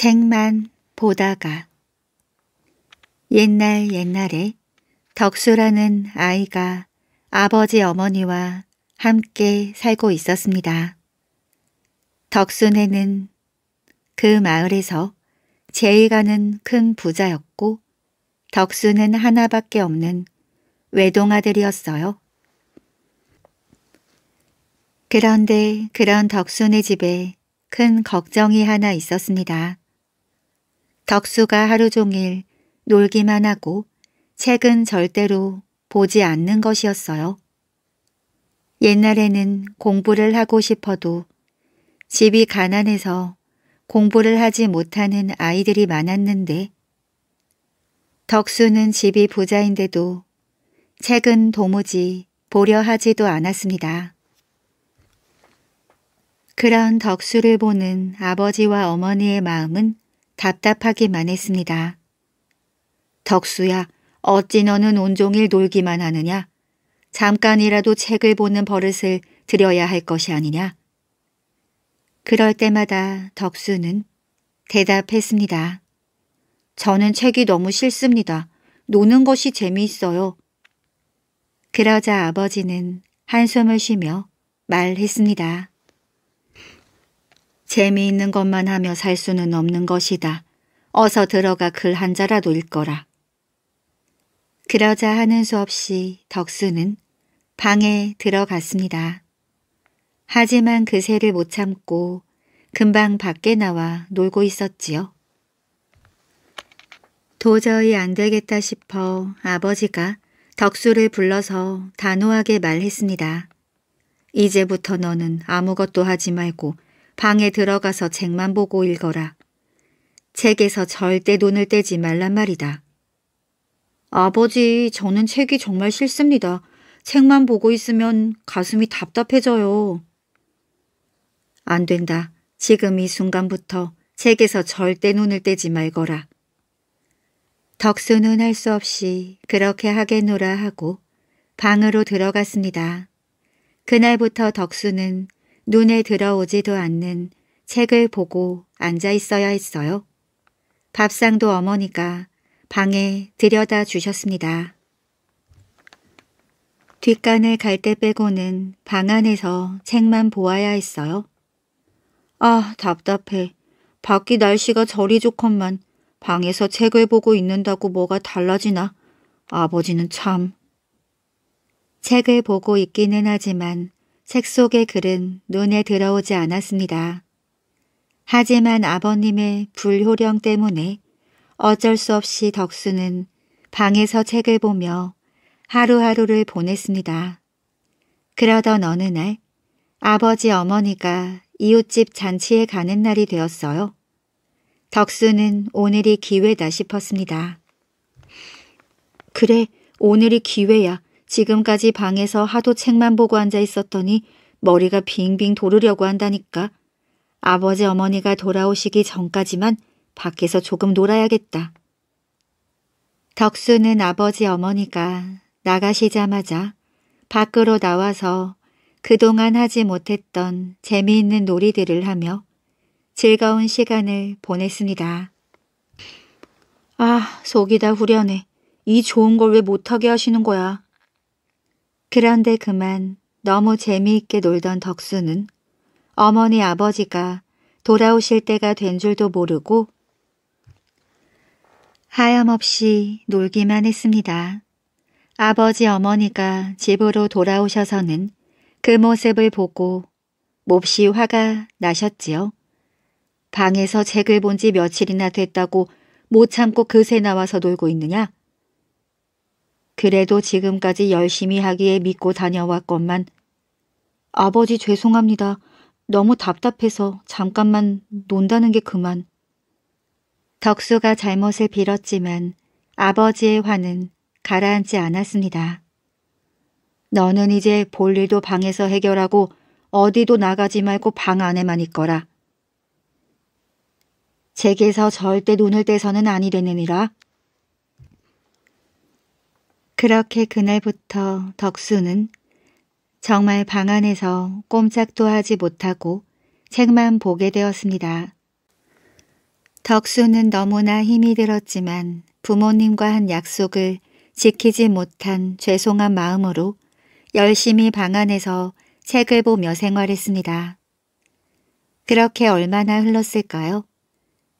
책만 보다가 옛날 옛날에 덕수라는 아이가 아버지 어머니와 함께 살고 있었습니다. 덕순에는 그 마을에서 제일 가는 큰 부자였고 덕수는 하나밖에 없는 외동아들이었어요. 그런데 그런 덕순의 집에 큰 걱정이 하나 있었습니다. 덕수가 하루 종일 놀기만 하고 책은 절대로 보지 않는 것이었어요. 옛날에는 공부를 하고 싶어도 집이 가난해서 공부를 하지 못하는 아이들이 많았는데 덕수는 집이 부자인데도 책은 도무지 보려 하지도 않았습니다. 그런 덕수를 보는 아버지와 어머니의 마음은 답답하기만 했습니다. 덕수야, 어찌 너는 온종일 놀기만 하느냐? 잠깐이라도 책을 보는 버릇을 들여야 할 것이 아니냐? 그럴 때마다 덕수는 대답했습니다. 저는 책이 너무 싫습니다. 노는 것이 재미있어요. 그러자 아버지는 한숨을 쉬며 말했습니다. 재미있는 것만 하며 살 수는 없는 것이다. 어서 들어가 글 한 자라도 읽거라. 그러자 하는 수 없이 덕수는 방에 들어갔습니다. 하지만 그새를 못 참고 금방 밖에 나와 놀고 있었지요. 도저히 안 되겠다 싶어 아버지가 덕수를 불러서 단호하게 말했습니다. 이제부터 너는 아무것도 하지 말고 방에 들어가서 책만 보고 읽어라. 책에서 절대 눈을 떼지 말란 말이다. 아버지, 저는 책이 정말 싫습니다. 책만 보고 있으면 가슴이 답답해져요. 안 된다. 지금 이 순간부터 책에서 절대 눈을 떼지 말거라. 덕수는 할 수 없이 그렇게 하겠노라 하고 방으로 들어갔습니다. 그날부터 덕수는 눈에 들어오지도 않는 책을 보고 앉아 있어야 했어요. 밥상도 어머니가 방에 들여다 주셨습니다. 뒷간을 갈 때 빼고는 방 안에서 책만 보아야 했어요. 아 답답해. 밖이 날씨가 저리 좋건만 방에서 책을 보고 있는다고 뭐가 달라지나. 아버지는 참. 책을 보고 있기는 하지만 책 속의 글은 눈에 들어오지 않았습니다. 하지만 아버님의 불효령 때문에 어쩔 수 없이 덕수는 방에서 책을 보며 하루하루를 보냈습니다. 그러던 어느 날 아버지 어머니가 이웃집 잔치에 가는 날이 되었어요. 덕수는 오늘이 기회다 싶었습니다. 그래, 오늘이 기회야. 지금까지 방에서 하도 책만 보고 앉아 있었더니 머리가 빙빙 도르려고 한다니까. 아버지 어머니가 돌아오시기 전까지만 밖에서 조금 놀아야겠다. 덕수는 아버지 어머니가 나가시자마자 밖으로 나와서 그동안 하지 못했던 재미있는 놀이들을 하며 즐거운 시간을 보냈습니다. 아, 속이 다 후련해. 이 좋은 걸 왜 못하게 하시는 거야. 그런데 그만 너무 재미있게 놀던 덕수는 어머니 아버지가 돌아오실 때가 된 줄도 모르고 하염없이 놀기만 했습니다. 아버지 어머니가 집으로 돌아오셔서는 그 모습을 보고 몹시 화가 나셨지요. 방에서 책을 본 지 며칠이나 됐다고 못 참고 그새 나와서 놀고 있느냐? 그래도 지금까지 열심히 하기에 믿고 다녀왔건만 아버지 죄송합니다. 너무 답답해서 잠깐만 논다는 게 그만. 덕수가 잘못을 빌었지만 아버지의 화는 가라앉지 않았습니다. 너는 이제 볼 일도 방에서 해결하고 어디도 나가지 말고 방 안에만 있거라. 제게서 절대 눈을 떼서는 아니되느니라. 그렇게 그날부터 덕수는 정말 방 안에서 꼼짝도 하지 못하고 책만 보게 되었습니다. 덕수는 너무나 힘이 들었지만 부모님과 한 약속을 지키지 못한 죄송한 마음으로 열심히 방 안에서 책을 보며 생활했습니다. 그렇게 얼마나 흘렀을까요?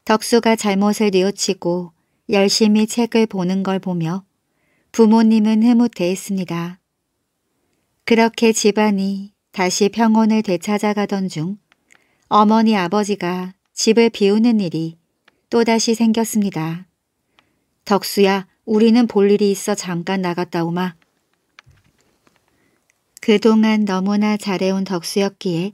덕수가 잘못을 뉘우치고 열심히 책을 보는 걸 보며 부모님은 흐뭇해했습니다. 그렇게 집안이 다시 평온을 되찾아가던 중 어머니 아버지가 집을 비우는 일이 또다시 생겼습니다. 덕수야 우리는 볼 일이 있어 잠깐 나갔다 오마. 그동안 너무나 잘해온 덕수였기에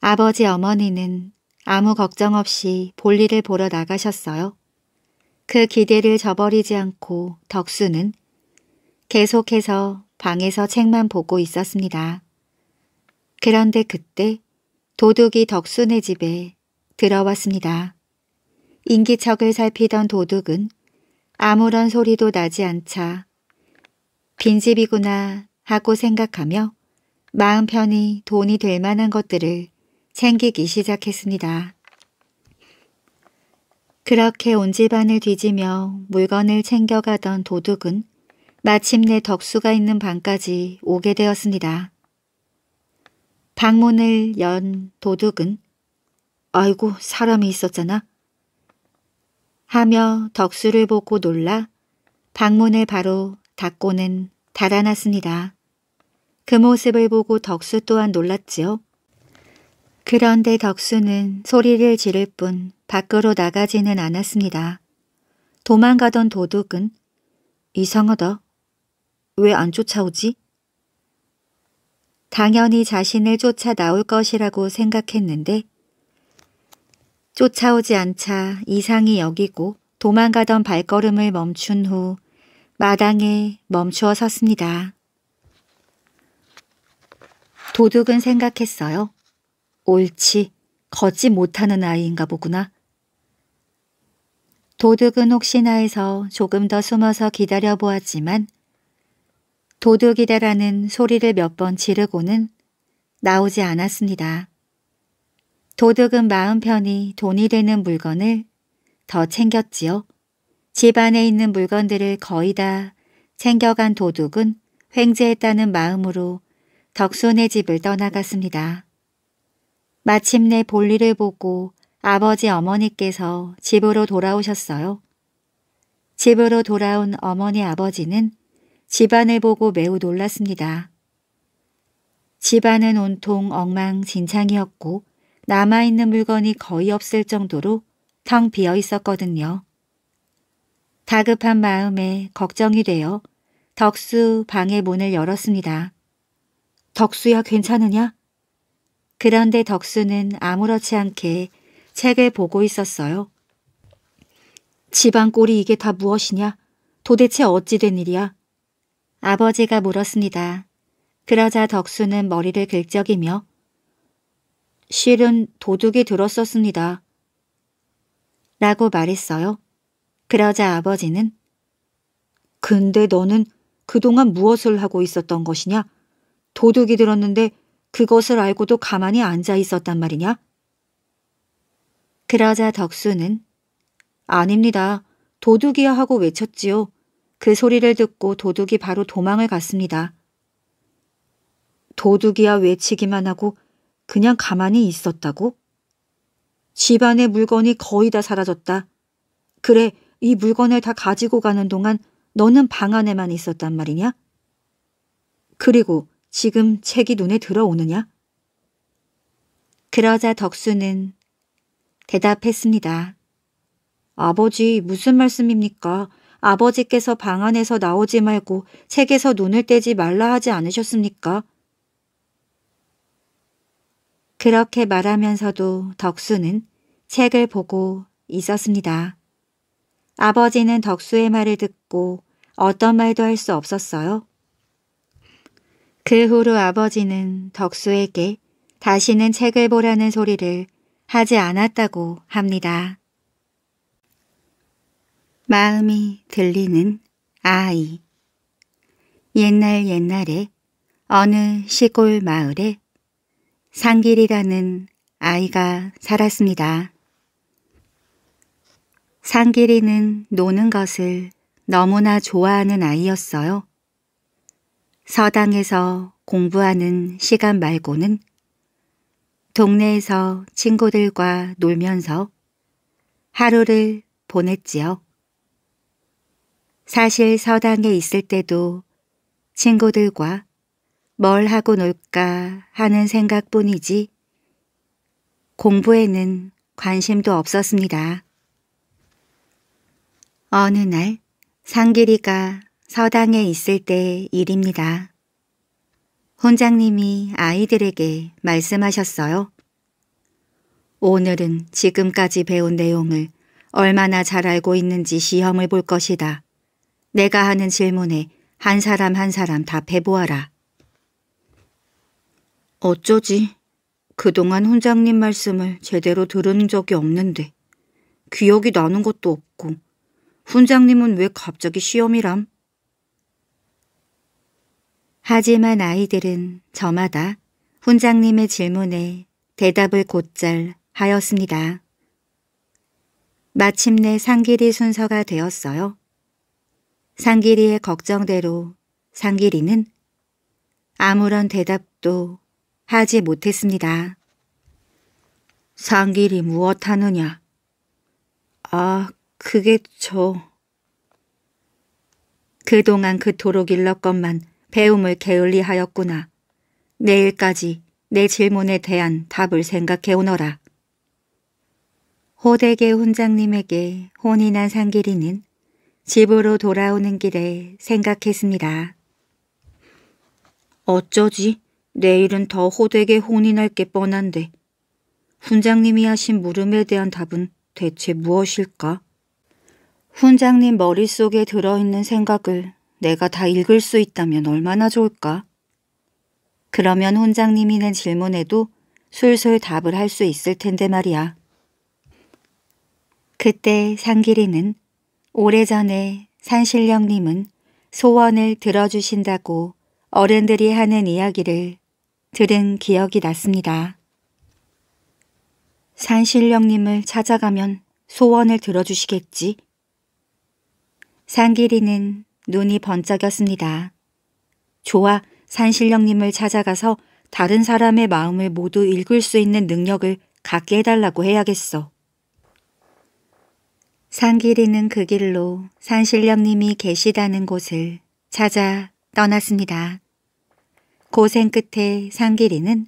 아버지 어머니는 아무 걱정 없이 볼일을 보러 나가셨어요. 그 기대를 저버리지 않고 덕수는 계속해서 방에서 책만 보고 있었습니다. 그런데 그때 도둑이 덕순의 집에 들어왔습니다. 인기척을 살피던 도둑은 아무런 소리도 나지 않자 빈집이구나 하고 생각하며 마음 편히 돈이 될 만한 것들을 챙기기 시작했습니다. 그렇게 온 집안을 뒤지며 물건을 챙겨가던 도둑은 마침내 덕수가 있는 방까지 오게 되었습니다. 방문을 연 도둑은 아이고 사람이 있었잖아 하며 덕수를 보고 놀라 방문을 바로 닫고는 달아났습니다. 그 모습을 보고 덕수 또한 놀랐지요. 그런데 덕수는 소리를 지를 뿐 밖으로 나가지는 않았습니다. 도망가던 도둑은 이상하다. 왜안 쫓아오지? 당연히 자신을 쫓아 나올 것이라고 생각했는데 쫓아오지 않자 이상이 여기고 도망가던 발걸음을 멈춘 후 마당에 멈추어 섰습니다. 도둑은 생각했어요. 옳지, 걷지 못하는 아이인가 보구나. 도둑은 혹시나 해서 조금 더 숨어서 기다려보았지만 도둑이다라는 소리를 몇 번 지르고는 나오지 않았습니다. 도둑은 마음 편히 돈이 되는 물건을 더 챙겼지요. 집 안에 있는 물건들을 거의 다 챙겨간 도둑은 횡재했다는 마음으로 덕순의 집을 떠나갔습니다. 마침내 볼일을 보고 아버지 어머니께서 집으로 돌아오셨어요. 집으로 돌아온 어머니 아버지는 집안을 보고 매우 놀랐습니다. 집안은 온통 엉망진창이었고 남아있는 물건이 거의 없을 정도로 텅 비어 있었거든요. 다급한 마음에 걱정이 되어 덕수 방의 문을 열었습니다. 덕수야 괜찮으냐? 그런데 덕수는 아무렇지 않게 책을 보고 있었어요. 집안 꼴이 이게 다 무엇이냐? 도대체 어찌 된 일이야? 아버지가 물었습니다. 그러자 덕수는 머리를 긁적이며 실은 도둑이 들었었습니다. 라고 말했어요. 그러자 아버지는 근데 너는 그동안 무엇을 하고 있었던 것이냐? 도둑이 들었는데 그것을 알고도 가만히 앉아 있었단 말이냐? 그러자 덕수는 아닙니다. 도둑이야 하고 외쳤지요. 그 소리를 듣고 도둑이 바로 도망을 갔습니다. 도둑이야 외치기만 하고 그냥 가만히 있었다고? 집안의 물건이 거의 다 사라졌다. 그래, 이 물건을 다 가지고 가는 동안 너는 방 안에만 있었단 말이냐? 그리고 지금 책이 눈에 들어오느냐? 그러자 덕수는 대답했습니다. 아버지, 무슨 말씀입니까? 아버지께서 방 안에서 나오지 말고 책에서 눈을 떼지 말라 하지 않으셨습니까? 그렇게 말하면서도 덕수는 책을 보고 있었습니다. 아버지는 덕수의 말을 듣고 어떤 말도 할 수 없었어요. 그 후로 아버지는 덕수에게 다시는 책을 보라는 소리를 하지 않았다고 합니다. 마음이 들리는 아이 옛날 옛날에 어느 시골 마을에 상길이라는 아이가 살았습니다. 상길이는 노는 것을 너무나 좋아하는 아이였어요. 서당에서 공부하는 시간 말고는 동네에서 친구들과 놀면서 하루를 보냈지요. 사실 서당에 있을 때도 친구들과 뭘 하고 놀까 하는 생각뿐이지 공부에는 관심도 없었습니다. 어느 날 상길이가 서당에 있을 때 일입니다. 혼장님이 아이들에게 말씀하셨어요. 오늘은 지금까지 배운 내용을 얼마나 잘 알고 있는지 시험을 볼 것이다. 내가 하는 질문에 한 사람 한 사람 답해보아라. 어쩌지? 그동안 훈장님 말씀을 제대로 들은 적이 없는데 기억이 나는 것도 없고 훈장님은 왜 갑자기 시험이람? 하지만 아이들은 저마다 훈장님의 질문에 대답을 곧잘 하였습니다. 마침내 상길이 순서가 되었어요. 상길이의 걱정대로 상길이는 아무런 대답도 하지 못했습니다. 상길이 무엇하느냐? 아, 그게 저... 그동안 그토록 일렀건만 배움을 게을리하였구나. 내일까지 내 질문에 대한 답을 생각해오너라. 호대계 훈장님에게 혼이 난 상길이는 집으로 돌아오는 길에 생각했습니다. 어쩌지? 내일은 더 호되게 혼이 날 게 뻔한데 훈장님이 하신 물음에 대한 답은 대체 무엇일까? 훈장님 머릿속에 들어있는 생각을 내가 다 읽을 수 있다면 얼마나 좋을까? 그러면 훈장님이 는 질문에도 술술 답을 할 수 있을 텐데 말이야. 그때 상길이는 오래전에 산신령님은 소원을 들어주신다고 어른들이 하는 이야기를 들은 기억이 났습니다. 산신령님을 찾아가면 소원을 들어주시겠지? 산길이는 눈이 번쩍였습니다. 좋아, 산신령님을 찾아가서 다른 사람의 마음을 모두 읽을 수 있는 능력을 갖게 해달라고 해야겠어. 산길이는그 길로 산신령님이 계시다는 곳을 찾아 떠났습니다. 고생 끝에 산길이는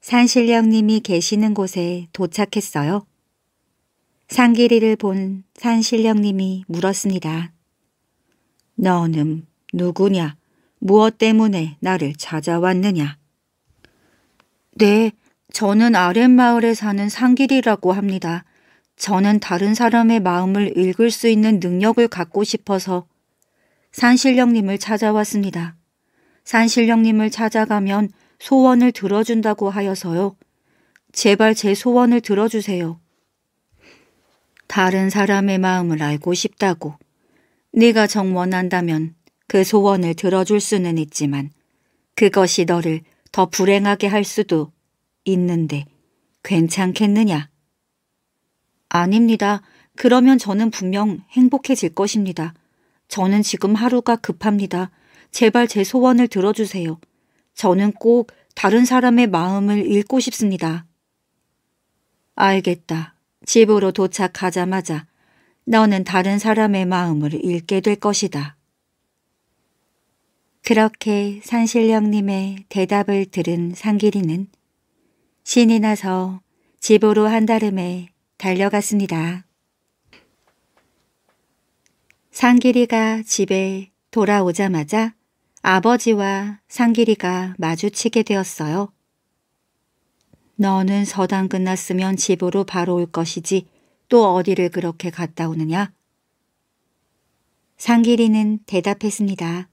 산신령님이 계시는 곳에 도착했어요. 산길이를본 산신령님이 물었습니다. 너는 누구냐? 무엇 때문에 나를 찾아왔느냐? 네, 저는 아랫마을에 사는 산길이라고 합니다. 저는 다른 사람의 마음을 읽을 수 있는 능력을 갖고 싶어서 산신령님을 찾아왔습니다. 산신령님을 찾아가면 소원을 들어준다고 하여서요. 제발 제 소원을 들어주세요. 다른 사람의 마음을 알고 싶다고. 네가 정 원한다면 그 소원을 들어줄 수는 있지만 그것이 너를 더 불행하게 할 수도 있는데 괜찮겠느냐? 아닙니다. 그러면 저는 분명 행복해질 것입니다. 저는 지금 하루가 급합니다. 제발 제 소원을 들어주세요. 저는 꼭 다른 사람의 마음을 읽고 싶습니다. 알겠다. 집으로 도착하자마자 너는 다른 사람의 마음을 읽게 될 것이다. 그렇게 산신령님의 대답을 들은 상길이는 신이 나서 집으로 한다름에 달려갔습니다. 상길이가 집에 돌아오자마자 아버지와 상길이가 마주치게 되었어요. 너는 서당 끝났으면 집으로 바로 올 것이지 또 어디를 그렇게 갔다 오느냐? 상길이는 대답했습니다.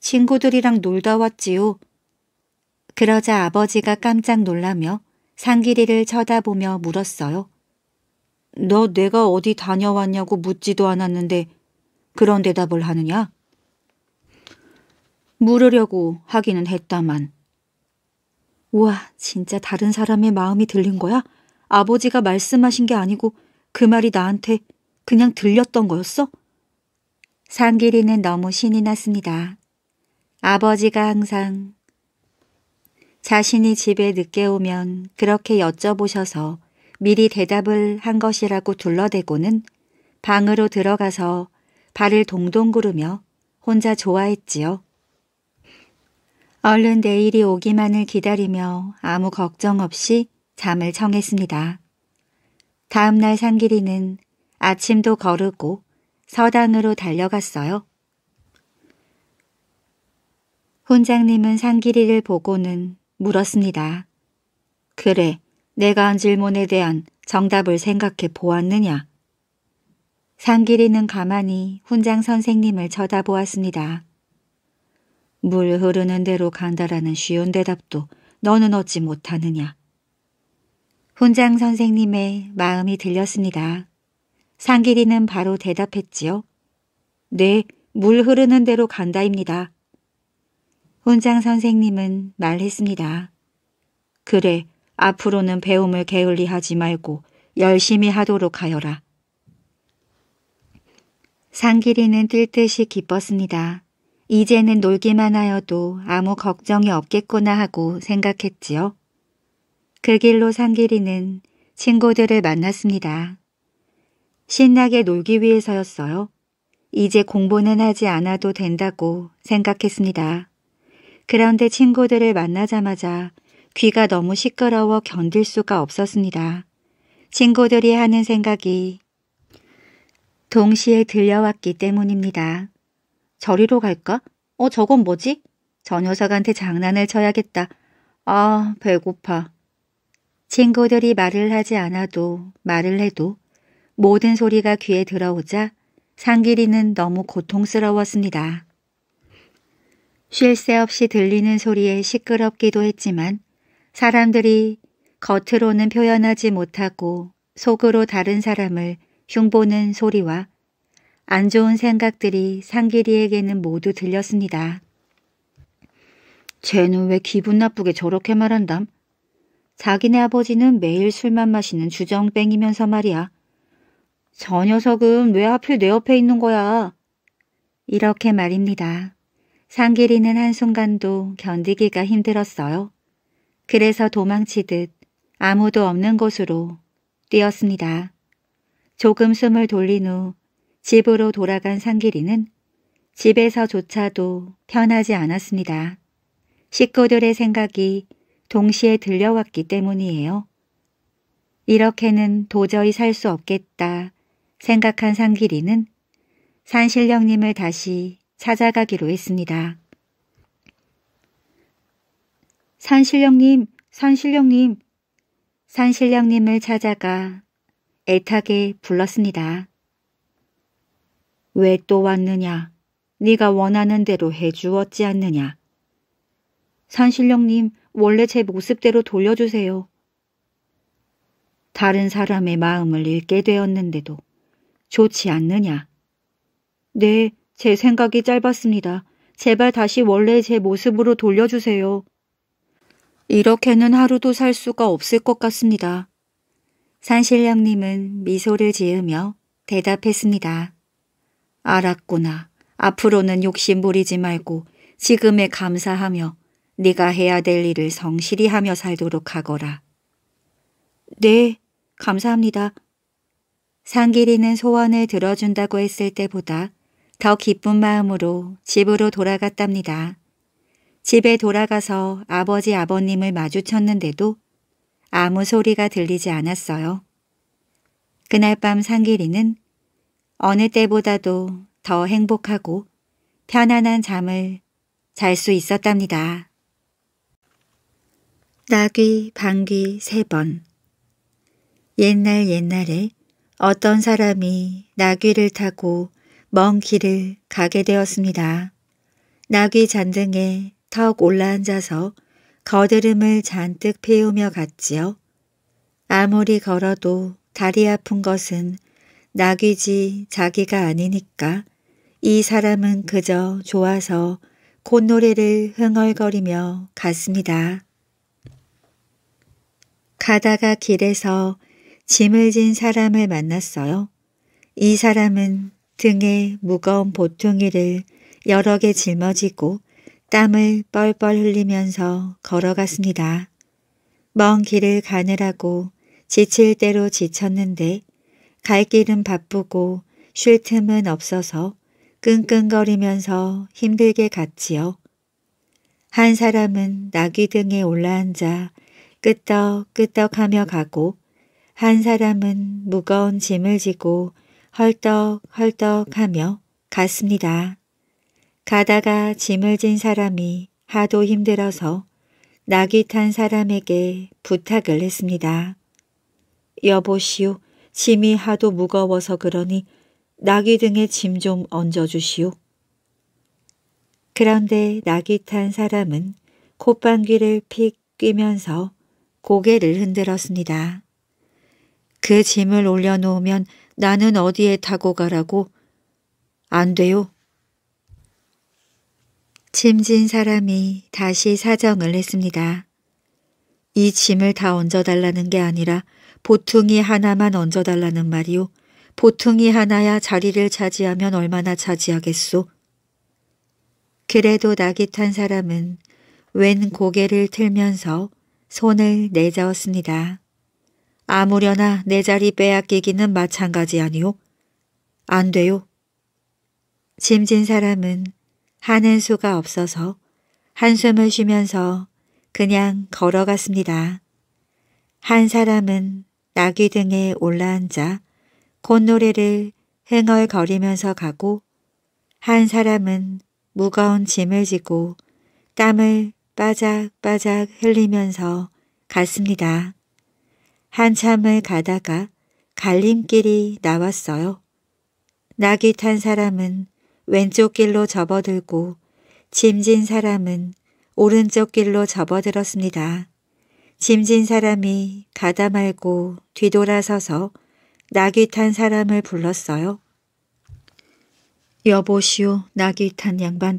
친구들이랑 놀다 왔지요. 그러자 아버지가 깜짝 놀라며 상길이를 쳐다보며 물었어요. 너 내가 어디 다녀왔냐고 묻지도 않았는데 그런 대답을 하느냐? 물으려고 하기는 했다만. 우와, 진짜 다른 사람의 마음이 들린 거야? 아버지가 말씀하신 게 아니고 그 말이 나한테 그냥 들렸던 거였어? 상길이는 너무 신이 났습니다. 아버지가 항상 자신이 집에 늦게 오면 그렇게 여쭤보셔서 미리 대답을 한 것이라고 둘러대고는 방으로 들어가서 발을 동동 구르며 혼자 좋아했지요. 얼른 내일이 오기만을 기다리며 아무 걱정 없이 잠을 청했습니다. 다음날 상길이는 아침도 거르고 서당으로 달려갔어요. 훈장님은 상길이를 보고는 물었습니다. 그래, 내가 한 질문에 대한 정답을 생각해 보았느냐? 상길이는 가만히 훈장 선생님을 쳐다보았습니다. 물 흐르는 대로 간다라는 쉬운 대답도 너는 얻지 못하느냐. 훈장 선생님의 마음이 들렸습니다. 상길이는 바로 대답했지요. 네, 물 흐르는 대로 간다입니다. 훈장 선생님은 말했습니다. 그래, 앞으로는 배움을 게을리 하지 말고 열심히 하도록 하여라. 상길이는 뛸 듯이 기뻤습니다. 이제는 놀기만 하여도 아무 걱정이 없겠구나 하고 생각했지요. 그 길로 상길이는 친구들을 만났습니다. 신나게 놀기 위해서였어요. 이제 공부는 하지 않아도 된다고 생각했습니다. 그런데 친구들을 만나자마자 귀가 너무 시끄러워 견딜 수가 없었습니다. 친구들이 하는 생각이 동시에 들려왔기 때문입니다. 저리로 갈까? 어 저건 뭐지? 저 녀석한테 장난을 쳐야겠다. 아 배고파. 친구들이 말을 하지 않아도 말을 해도 모든 소리가 귀에 들어오자 상길이는 너무 고통스러웠습니다. 쉴 새 없이 들리는 소리에 시끄럽기도 했지만 사람들이 겉으로는 표현하지 못하고 속으로 다른 사람을 흉보는 소리와 안 좋은 생각들이 상기리에게는 모두 들렸습니다. 쟤는 왜 기분 나쁘게 저렇게 말한담? 자기네 아버지는 매일 술만 마시는 주정뱅이면서 말이야. 저 녀석은 왜 하필 내 옆에 있는 거야? 이렇게 말입니다. 상기리는 한순간도 견디기가 힘들었어요. 그래서 도망치듯 아무도 없는 곳으로 뛰었습니다. 조금 숨을 돌린 후 집으로 돌아간 상길이는 집에서조차도 편하지 않았습니다. 식구들의 생각이 동시에 들려왔기 때문이에요. 이렇게는 도저히 살 수 없겠다 생각한 상길이는 산신령님을 다시 찾아가기로 했습니다. 산신령님, 산신령님, 산신령님을 찾아가 애타게 불렀습니다. 왜 또 왔느냐? 네가 원하는 대로 해주었지 않느냐? 산신령님, 원래 제 모습대로 돌려주세요. 다른 사람의 마음을 읽게 되었는데도 좋지 않느냐? 네, 제 생각이 짧았습니다. 제발 다시 원래 제 모습으로 돌려주세요. 이렇게는 하루도 살 수가 없을 것 같습니다. 산신령님은 미소를 지으며 대답했습니다. 알았구나. 앞으로는 욕심 부리지 말고 지금에 감사하며 네가 해야 될 일을 성실히 하며 살도록 하거라. 네, 감사합니다. 상길이는 소원을 들어준다고 했을 때보다 더 기쁜 마음으로 집으로 돌아갔답니다. 집에 돌아가서 아버지 아버님을 마주쳤는데도 아무 소리가 들리지 않았어요. 그날 밤 상길이는 어느 때보다도 더 행복하고 편안한 잠을 잘 수 있었답니다. 낙귀, 방귀 세 번 옛날 옛날에 어떤 사람이 낙귀를 타고 먼 길을 가게 되었습니다. 낙귀 잔등에 턱 올라앉아서 거드름을 잔뜩 피우며 갔지요. 아무리 걸어도 다리 아픈 것은 낙이지 자기가 아니니까 이 사람은 그저 좋아서 콧노래를 흥얼거리며 갔습니다. 가다가 길에서 짐을 진 사람을 만났어요. 이 사람은 등에 무거운 보퉁이를 여러 개 짊어지고 땀을 뻘뻘 흘리면서 걸어갔습니다. 먼 길을 가느라고 지칠 대로 지쳤는데 갈 길은 바쁘고 쉴 틈은 없어서 끙끙거리면서 힘들게 갔지요. 한 사람은 나귀 등에 올라앉아 끄떡끄떡하며 가고 한 사람은 무거운 짐을 지고 헐떡헐떡하며 갔습니다. 가다가 짐을 진 사람이 하도 힘들어서 낙이 탄 사람에게 부탁을 했습니다. 여보시오, 짐이 하도 무거워서 그러니 낙이 등에 짐 좀 얹어주시오. 그런데 낙이 탄 사람은 콧방귀를 픽 끼면서 고개를 흔들었습니다. 그 짐을 올려놓으면 나는 어디에 타고 가라고? 안 돼요. 짐진 사람이 다시 사정을 했습니다. 이 짐을 다 얹어달라는 게 아니라 보퉁이 하나만 얹어달라는 말이오 보퉁이 하나야 자리를 차지하면 얼마나 차지하겠소. 그래도 낙이 탄 사람은 웬 고개를 틀면서 손을 내저었습니다. 아무려나 내 자리 빼앗기기는 마찬가지 아니오? 안 돼요. 짐진 사람은 하는 수가 없어서 한숨을 쉬면서 그냥 걸어갔습니다. 한 사람은 나귀 등에 올라앉아 콧노래를 흥얼거리면서 가고 한 사람은 무거운 짐을 지고 땀을 빠작빠작 흘리면서 갔습니다. 한참을 가다가 갈림길이 나왔어요. 낙이 탄 사람은 왼쪽 길로 접어들고 짐진 사람은 오른쪽 길로 접어들었습니다. 짐진 사람이 가다 말고 뒤돌아서서 낙이 탄 사람을 불렀어요. 여보시오 낙이 탄 양반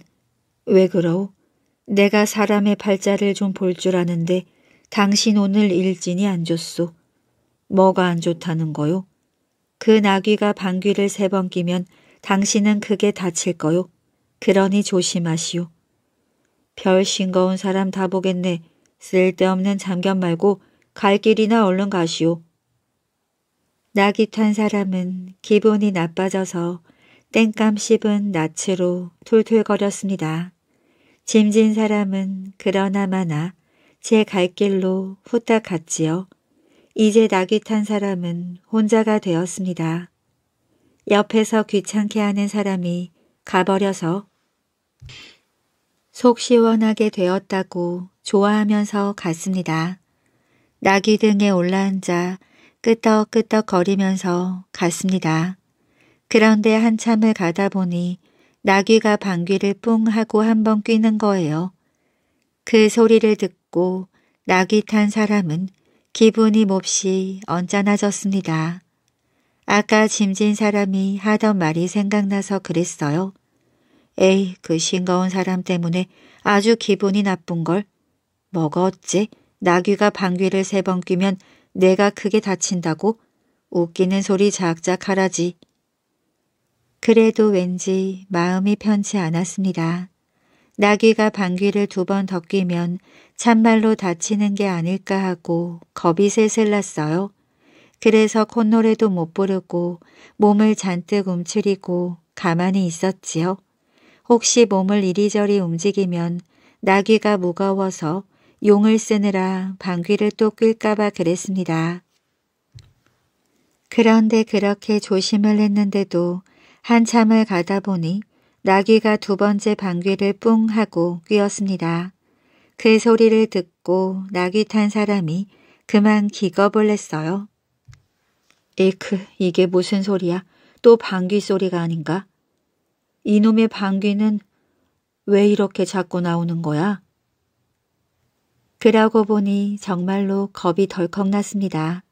왜 그러오? 내가 사람의 팔자를 좀 볼 줄 아는데 당신 오늘 일진이 안 좋소. 뭐가 안 좋다는 거요? 그 나귀가 방귀를 세 번 끼면 당신은 크게 다칠 거요. 그러니 조심하시오. 별 싱거운 사람 다 보겠네. 쓸데없는 잠견 말고 갈 길이나 얼른 가시오. 낙이 탄 사람은 기분이 나빠져서 땡감 씹은 낯으로 툴툴거렸습니다. 짐진 사람은 그러나마나 제 갈 길로 후딱 갔지요. 이제 낙이 탄 사람은 혼자가 되었습니다. 옆에서 귀찮게 하는 사람이 가버려서 속 시원하게 되었다고 좋아하면서 갔습니다. 나귀 등에 올라앉아 끄떡끄떡 거리면서 갔습니다. 그런데 한참을 가다 보니 나귀가 방귀를 뿡 하고 한번 뀌는 거예요. 그 소리를 듣고 나귀 탄 사람은 기분이 몹시 언짢아졌습니다. 아까 짐진 사람이 하던 말이 생각나서 그랬어요. 에이, 그 싱거운 사람 때문에 아주 기분이 나쁜 걸. 먹어 어째 나귀가 방귀를 세 번 뀌면 내가 크게 다친다고 웃기는 소리 작작 하라지. 그래도 왠지 마음이 편치 않았습니다. 나귀가 방귀를 두 번더 뀌면 참말로 다치는 게 아닐까 하고 겁이 새슬 났어요. 그래서 콧노래도 못 부르고 몸을 잔뜩 움츠리고 가만히 있었지요. 혹시 몸을 이리저리 움직이면 나귀가 무거워서 용을 쓰느라 방귀를 또 낄까봐 그랬습니다. 그런데 그렇게 조심을 했는데도 한참을 가다 보니 나귀가 두 번째 방귀를 뿡 하고 뀌었습니다. 그 소리를 듣고 나귀 탄 사람이 그만 기겁을 했어요. 에크, 이게 무슨 소리야? 또 방귀 소리가 아닌가? 이놈의 방귀는 왜 이렇게 자꾸 나오는 거야? 그러고 보니 정말로 겁이 덜컥 났습니다.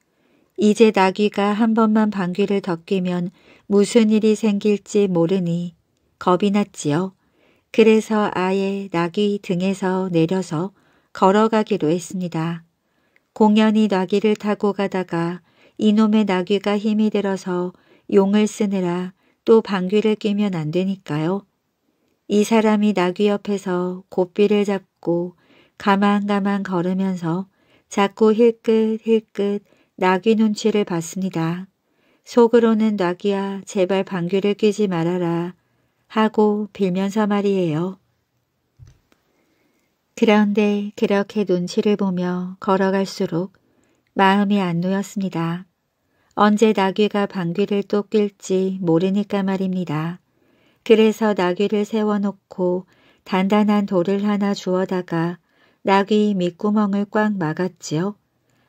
이제 나귀가 한 번만 방귀를 덮기면 무슨 일이 생길지 모르니 겁이 났지요. 그래서 아예 나귀 등에서 내려서 걸어가기로 했습니다. 공연히 나귀를 타고 가다가 이놈의 나귀가 힘이 들어서 용을 쓰느라 또 방귀를 끼면 안 되니까요. 이 사람이 나귀 옆에서 고삐를 잡고 가만가만 걸으면서 자꾸 힐끗힐끗 힐끗 나귀 눈치를 봤습니다. 속으로는 나귀야 제발 방귀를 끼지 말아라 하고 빌면서 말이에요. 그런데 그렇게 눈치를 보며 걸어갈수록 마음이 안 놓였습니다. 언제 나귀가 방귀를 또 낄지 모르니까 말입니다. 그래서 나귀를 세워놓고 단단한 돌을 하나 주어다가 나귀 밑구멍을 꽉 막았지요.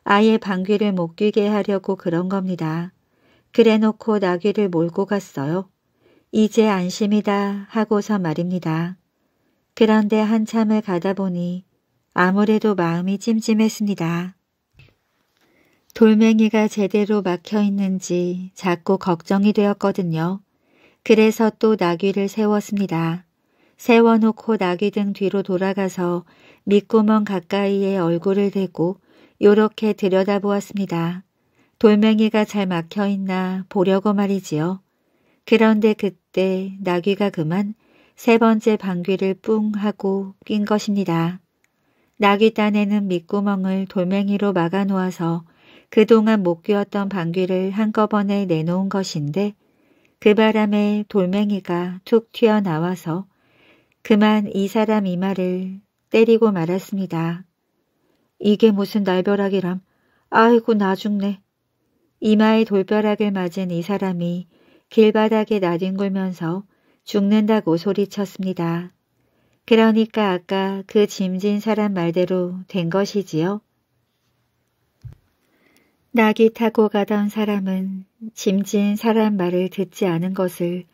아예 방귀를 못 뀌게 하려고 그런 겁니다. 그래놓고 나귀를 몰고 갔어요. 이제 안심이다 하고서 말입니다. 그런데 한참을 가다 보니 아무래도 마음이 찜찜했습니다. 돌멩이가 제대로 막혀 있는지 자꾸 걱정이 되었거든요. 그래서 또 나귀를 세웠습니다. 세워놓고 나귀 등 뒤로 돌아가서 밑구멍 가까이에 얼굴을 대고 요렇게 들여다보았습니다. 돌멩이가 잘 막혀있나 보려고 말이지요. 그런데 그때 나귀가 그만 세 번째 방귀를 뿡 하고 낀 것입니다. 나귀 딴에는 밑구멍을 돌멩이로 막아놓아서 그동안 못 끼웠던 방귀를 한꺼번에 내놓은 것인데 그 바람에 돌멩이가 툭 튀어나와서 그만 이 사람 이마를 때리고 말았습니다. 이게 무슨 날벼락이람. 아이고 나 죽네. 이마에 돌벼락을 맞은 이 사람이 길바닥에 나뒹굴면서 죽는다고 소리쳤습니다. 그러니까 아까 그 짐진 사람 말대로 된 것이지요. 낙이 타고 가던 사람은 짐진 사람 말을 듣지 않은 것을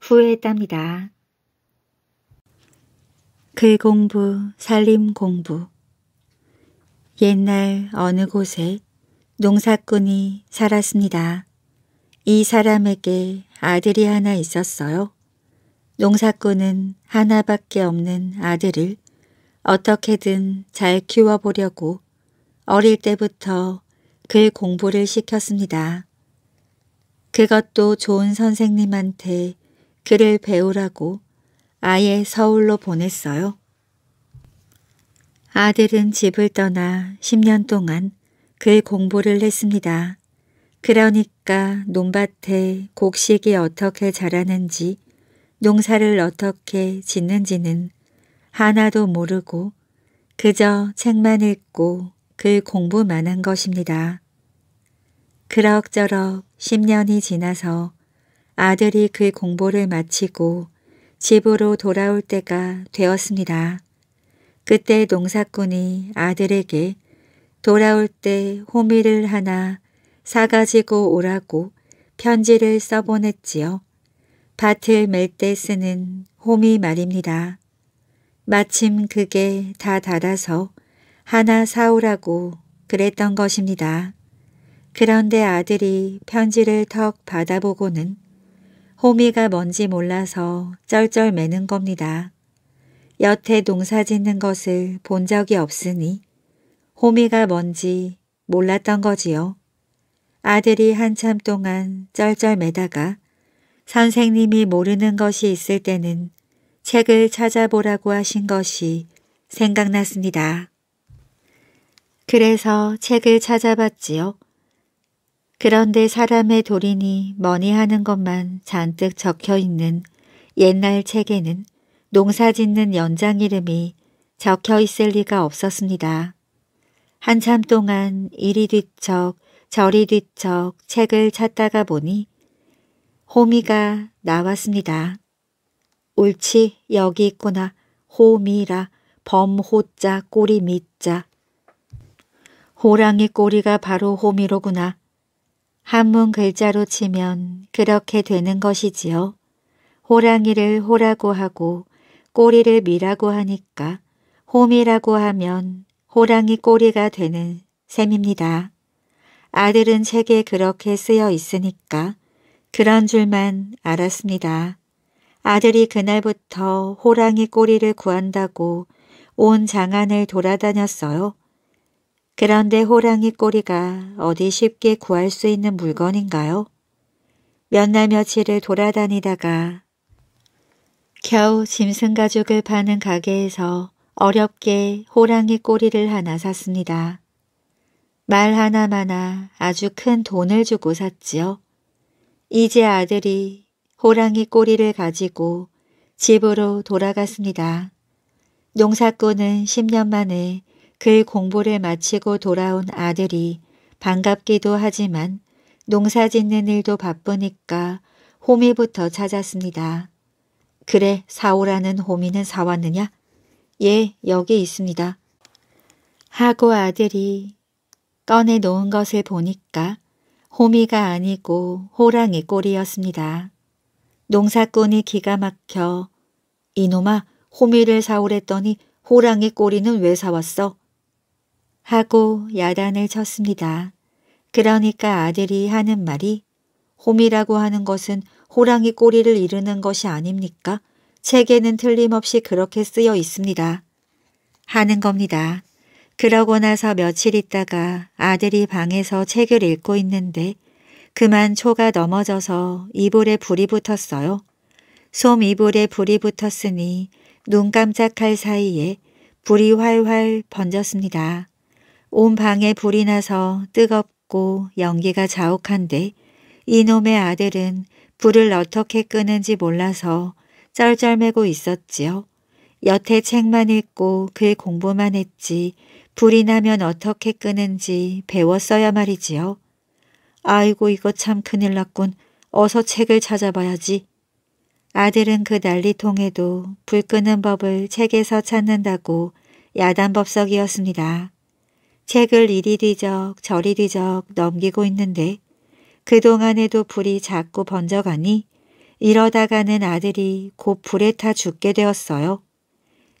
후회했답니다. 글 그 공부, 살림 공부 옛날 어느 곳에 농사꾼이 살았습니다. 이 사람에게 아들이 하나 있었어요. 농사꾼은 하나밖에 없는 아들을 어떻게든 잘 키워보려고 어릴 때부터 글 그 공부를 시켰습니다. 그것도 좋은 선생님한테 글을 배우라고 아예 서울로 보냈어요. 아들은 집을 떠나 10년 동안 글 공부를 했습니다. 그러니까 논밭에 곡식이 어떻게 자라는지 농사를 어떻게 짓는지는 하나도 모르고 그저 책만 읽고 그 공부만 한 것입니다. 그럭저럭 10년이 지나서 아들이 그 공부를 마치고 집으로 돌아올 때가 되었습니다. 그때 농사꾼이 아들에게 돌아올 때 호미를 하나 사가지고 오라고 편지를 써보냈지요. 밭을 맬 때 쓰는 호미 말입니다. 마침 그게 다 닳아서 하나 사오라고 그랬던 것입니다. 그런데 아들이 편지를 턱 받아보고는 호미가 뭔지 몰라서 쩔쩔매는 겁니다. 여태 농사 짓는 것을 본 적이 없으니 호미가 뭔지 몰랐던 거지요. 아들이 한참 동안 쩔쩔매다가 선생님이 모르는 것이 있을 때는 책을 찾아보라고 하신 것이 생각났습니다. 그래서 책을 찾아봤지요. 그런데 사람의 도리니 머니 하는 것만 잔뜩 적혀있는 옛날 책에는 농사짓는 연장 이름이 적혀있을 리가 없었습니다. 한참 동안 이리 뒤척 저리 뒤척 책을 찾다가 보니 호미가 나왔습니다. 옳지 여기 있구나. 호미라 범호자 꼬리 밑자 호랑이 꼬리가 바로 호미로구나. 한문 글자로 치면 그렇게 되는 것이지요. 호랑이를 호라고 하고 꼬리를 미라고 하니까 호미라고 하면 호랑이 꼬리가 되는 셈입니다. 아들은 책에 그렇게 쓰여 있으니까 그런 줄만 알았습니다. 아들이 그날부터 호랑이 꼬리를 구한다고 온 장안을 돌아다녔어요. 그런데 호랑이 꼬리가 어디 쉽게 구할 수 있는 물건인가요? 몇 날 며칠을 돌아다니다가 겨우 짐승 가죽을 파는 가게에서 어렵게 호랑이 꼬리를 하나 샀습니다. 말 하나마나 아주 큰 돈을 주고 샀지요. 이제 아들이 호랑이 꼬리를 가지고 집으로 돌아갔습니다. 농사꾼은 10년 만에 그 공부를 마치고 돌아온 아들이 반갑기도 하지만 농사 짓는 일도 바쁘니까 호미부터 찾았습니다. 그래 사오라는 호미는 사왔느냐? 예 여기 있습니다. 하고 아들이 꺼내놓은 것을 보니까 호미가 아니고 호랑이 꼬리였습니다. 농사꾼이 기가 막혀 이놈아 호미를 사오랬더니 호랑이 꼬리는 왜 사왔어? 하고 야단을 쳤습니다. 그러니까 아들이 하는 말이 홈이라고 하는 것은 호랑이 꼬리를 이르는 것이 아닙니까? 책에는 틀림없이 그렇게 쓰여 있습니다. 하는 겁니다. 그러고 나서 며칠 있다가 아들이 방에서 책을 읽고 있는데 그만 초가 넘어져서 이불에 불이 붙었어요. 솜 이불에 불이 붙었으니 눈 깜짝할 사이에 불이 활활 번졌습니다. 온 방에 불이 나서 뜨겁고 연기가 자욱한데 이놈의 아들은 불을 어떻게 끄는지 몰라서 쩔쩔매고 있었지요. 여태 책만 읽고 글 공부만 했지 불이 나면 어떻게 끄는지 배웠어야 말이지요. 아이고 이거 참 큰일 났군. 어서 책을 찾아봐야지. 아들은 그 난리통에도 불 끄는 법을 책에서 찾는다고 야단법석이었습니다. 책을 이리 뒤적 저리 뒤적 넘기고 있는데 그동안에도 불이 자꾸 번져가니 이러다가는 아들이 곧 불에 타 죽게 되었어요.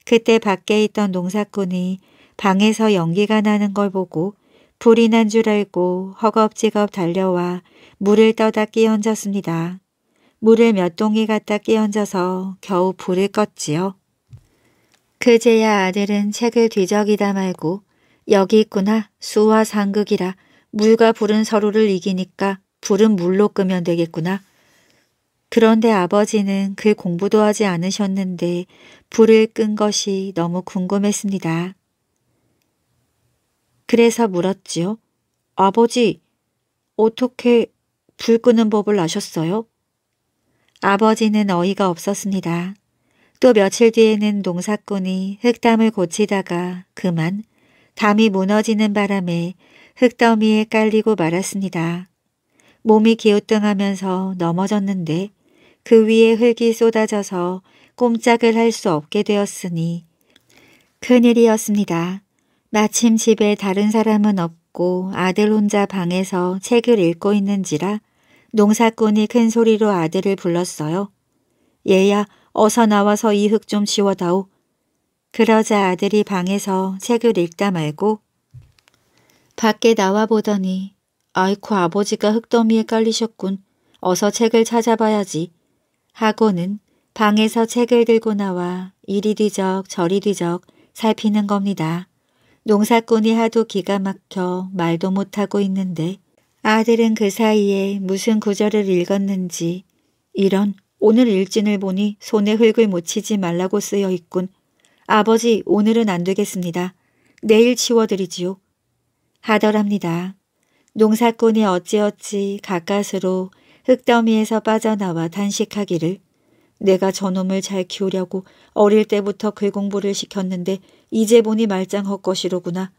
그때 밖에 있던 농사꾼이 방에서 연기가 나는 걸 보고 불이 난 줄 알고 허겁지겁 달려와 물을 떠다 끼얹었습니다. 물을 몇 동이 갖다 끼얹어서 겨우 불을 껐지요. 그제야 아들은 책을 뒤적이다 말고 여기 있구나. 수와 상극이라. 물과 불은 서로를 이기니까 불은 물로 끄면 되겠구나. 그런데 아버지는 그 공부도 하지 않으셨는데 불을 끈 것이 너무 궁금했습니다. 그래서 물었지요. 아버지, 어떻게 불 끄는 법을 아셨어요? 아버지는 어이가 없었습니다. 또 며칠 뒤에는 농사꾼이 흙담을 고치다가 그만 담이 무너지는 바람에 흙더미에 깔리고 말았습니다. 몸이 기우뚱하면서 넘어졌는데 그 위에 흙이 쏟아져서 꼼짝을 할 수 없게 되었으니 큰일이었습니다. 마침 집에 다른 사람은 없고 아들 혼자 방에서 책을 읽고 있는지라 농사꾼이 큰 소리로 아들을 불렀어요. 얘야 어서 나와서 이 흙 좀 치워다오. 그러자 아들이 방에서 책을 읽다 말고 밖에 나와 보더니 아이쿠 아버지가 흙더미에 깔리셨군. 어서 책을 찾아봐야지. 하고는 방에서 책을 들고 나와 이리 뒤적 저리 뒤적 살피는 겁니다. 농사꾼이 하도 기가 막혀 말도 못하고 있는데 아들은 그 사이에 무슨 구절을 읽었는지 이런 오늘 일진을 보니 손에 흙을 묻히지 말라고 쓰여 있군 아버지, 오늘은 안 되겠습니다. 내일 치워드리지요. 하더랍니다. 농사꾼이 어찌어찌 가까스로 흙더미에서 빠져나와 단식하기를 내가 저놈을 잘 키우려고 어릴 때부터 글공부를 시켰는데 이제 보니 말짱 헛것이로구나.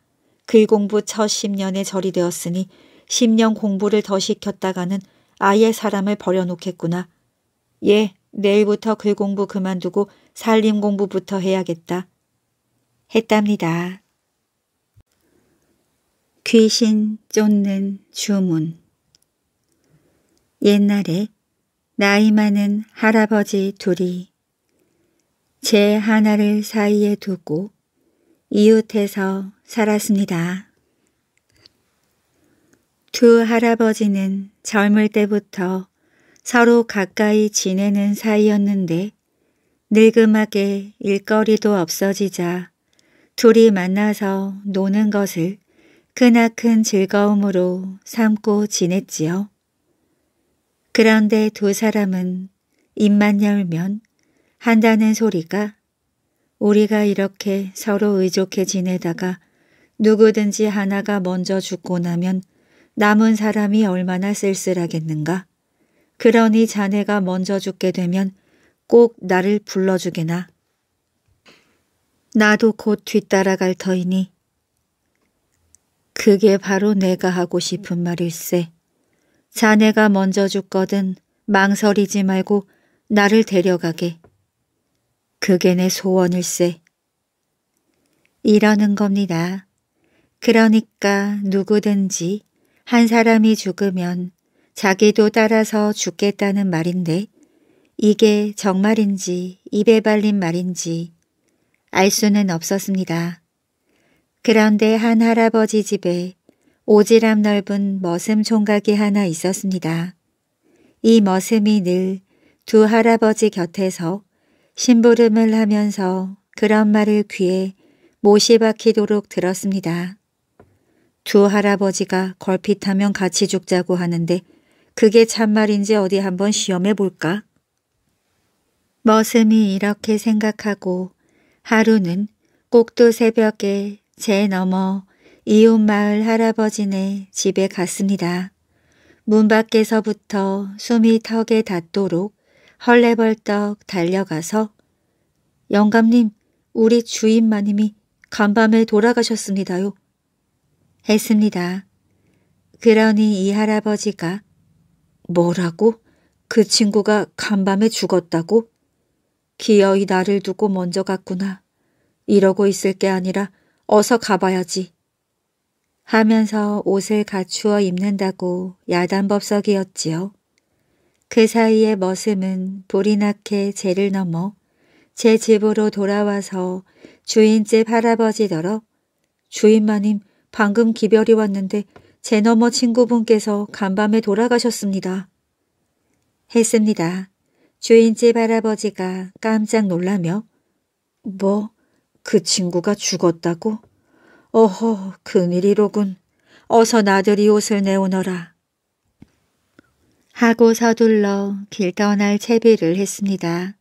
글공부 첫 10년에 절이 되었으니 10년 공부를 더 시켰다가는 아예 사람을 버려놓겠구나. 예, 내일부터 글공부 그만두고 살림 공부부터 해야겠다. 했답니다. 귀신 쫓는 주문 옛날에 나이 많은 할아버지 둘이 제 하나를 사이에 두고 이웃에서 살았습니다. 두 할아버지는 젊을 때부터 서로 가까이 지내는 사이였는데 늙음하게 일거리도 없어지자 둘이 만나서 노는 것을 크나큰 즐거움으로 삼고 지냈지요. 그런데 두 사람은 입만 열면 한다는 소리가 우리가 이렇게 서로 의족해 지내다가 누구든지 하나가 먼저 죽고 나면 남은 사람이 얼마나 쓸쓸하겠는가. 그러니 자네가 먼저 죽게 되면 꼭 나를 불러주게나. 나도 곧 뒤따라갈 터이니. 그게 바로 내가 하고 싶은 말일세. 자네가 먼저 죽거든 망설이지 말고 나를 데려가게. 그게 내 소원일세. 이러는 겁니다. 그러니까 누구든지 한 사람이 죽으면 자기도 따라서 죽겠다는 말인데 이게 정말인지 입에 발린 말인지 알 수는 없었습니다. 그런데 한 할아버지 집에 오지랖 넓은 머슴 총각이 하나 있었습니다. 이 머슴이 늘 두 할아버지 곁에서 심부름을 하면서 그런 말을 귀에 못이 박히도록 들었습니다. 두 할아버지가 걸핏하면 같이 죽자고 하는데 그게 참말인지 어디 한번 시험해 볼까? 머슴이 이렇게 생각하고 하루는 꼭두 새벽에 제 넘어 이웃마을 할아버지네 집에 갔습니다. 문 밖에서부터 숨이 턱에 닿도록 헐레벌떡 달려가서 영감님, 우리 주인 마님이 간밤에 돌아가셨습니다요. 했습니다. 그러니 이 할아버지가 뭐라고? 그 친구가 간밤에 죽었다고? 기어이 나를 두고 먼저 갔구나. 이러고 있을 게 아니라 어서 가봐야지. 하면서 옷을 갖추어 입는다고 야단법석이었지요. 그 사이에 머슴은 돌이 나게 재를 넘어 제 집으로 돌아와서 주인집 할아버지더러 주인마님 방금 기별이 왔는데 제 너머 친구분께서 간밤에 돌아가셨습니다. 했습니다. 주인집 할아버지가 깜짝 놀라며 뭐? 그 친구가 죽었다고? 어허, 큰일이로군. 어서 나들이 옷을 내오너라. 하고 서둘러 길 떠날 채비를 했습니다.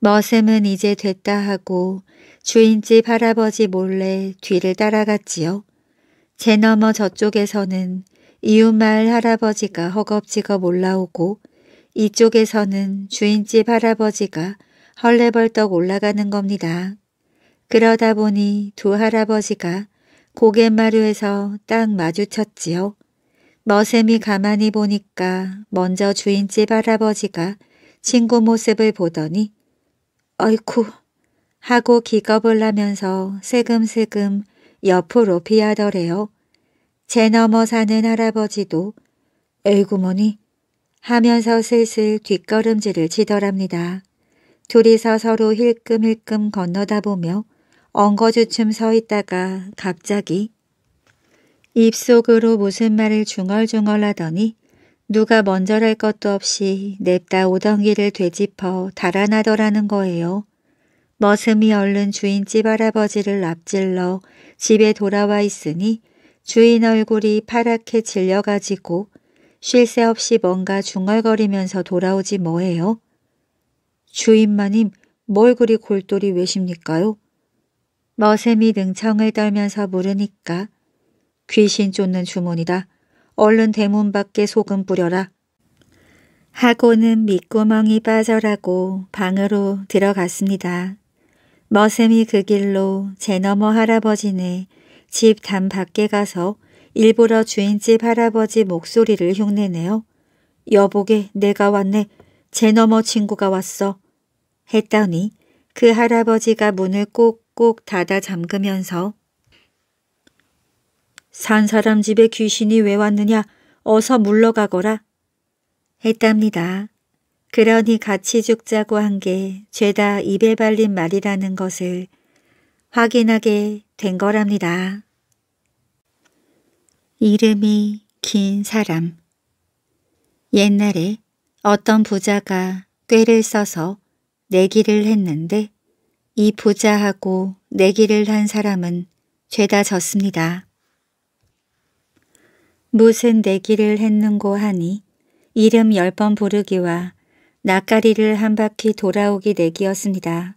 머슴은 이제 됐다 하고 주인집 할아버지 몰래 뒤를 따라갔지요. 제 너머 저쪽에서는 이웃마을 할아버지가 허겁지겁 올라오고 이쪽에서는 주인집 할아버지가 헐레벌떡 올라가는 겁니다. 그러다 보니 두 할아버지가 고갯마루에서 딱 마주쳤지요. 머슴이 가만히 보니까 먼저 주인집 할아버지가 친구 모습을 보더니 어이쿠 하고 기겁을 하면서 세금세금 옆으로 피하더래요. 제 넘어 사는 할아버지도 에이구머니 하면서 슬슬 뒷걸음질을 치더랍니다. 둘이서 서로 힐끔힐끔 건너다 보며 엉거주춤 서 있다가 갑자기 입속으로 무슨 말을 중얼중얼 하더니 누가 먼저랄 것도 없이 냅다 오던 길을 되짚어 달아나더라는 거예요. 머슴이 얼른 주인집 할아버지를 앞질러 집에 돌아와 있으니 주인 얼굴이 파랗게 질려가지고 쉴새 없이 뭔가 중얼거리면서 돌아오지 뭐해요? 주인 마님, 뭘 그리 골똘히 외십니까요? 머슴이 능청을 떨면서 물으니까 귀신 쫓는 주문이다. 얼른 대문 밖에 소금 뿌려라. 하고는 밑구멍이 빠져라고 방으로 들어갔습니다. 머슴이 그 길로 제너머 할아버지네 집담 밖에 가서 일부러 주인집 할아버지 목소리를 흉내내어 여보게 내가 왔네. 제 너머 친구가 왔어. 했더니 그 할아버지가 문을 꼭꼭 닫아 잠그면서 산 사람 집에 귀신이 왜 왔느냐 어서 물러가거라 했답니다. 그러니 같이 죽자고 한 게 죄다 입에 발린 말이라는 것을 확인하게 된 거랍니다. 이름이 긴 사람 옛날에 어떤 부자가 꾀를 써서 내기를 했는데 이 부자하고 내기를 한 사람은 죄다 졌습니다. 무슨 내기를 했는고 하니 이름 열 번 부르기와 낯가리를 한 바퀴 돌아오기 내기였습니다.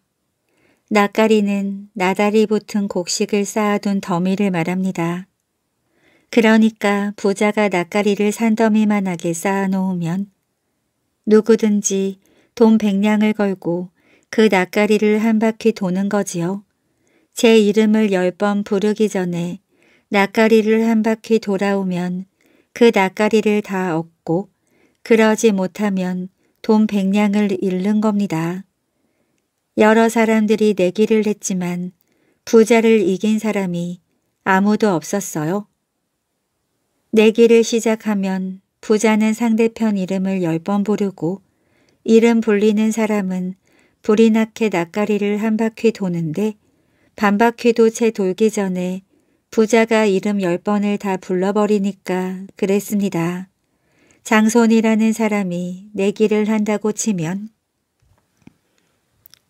낯가리는 나다리 붙은 곡식을 쌓아둔 더미를 말합니다. 그러니까 부자가 낯가리를 산더미만하게 쌓아놓으면 누구든지 돈 백냥을 걸고 그 낯가리를 한 바퀴 도는 거지요. 제 이름을 열 번 부르기 전에 낯가리를 한 바퀴 돌아오면 그 낯가리를 다 얻고 그러지 못하면 돈 백냥을 잃는 겁니다. 여러 사람들이 내기를 했지만 부자를 이긴 사람이 아무도 없었어요. 내기를 시작하면 부자는 상대편 이름을 열 번 부르고 이름 불리는 사람은 불이 나게 낯가리를 한 바퀴 도는데 반바퀴도 채 돌기 전에 부자가 이름 열번을다 불러버리니까 그랬습니다. 장손이라는 사람이 내기를 한다고 치면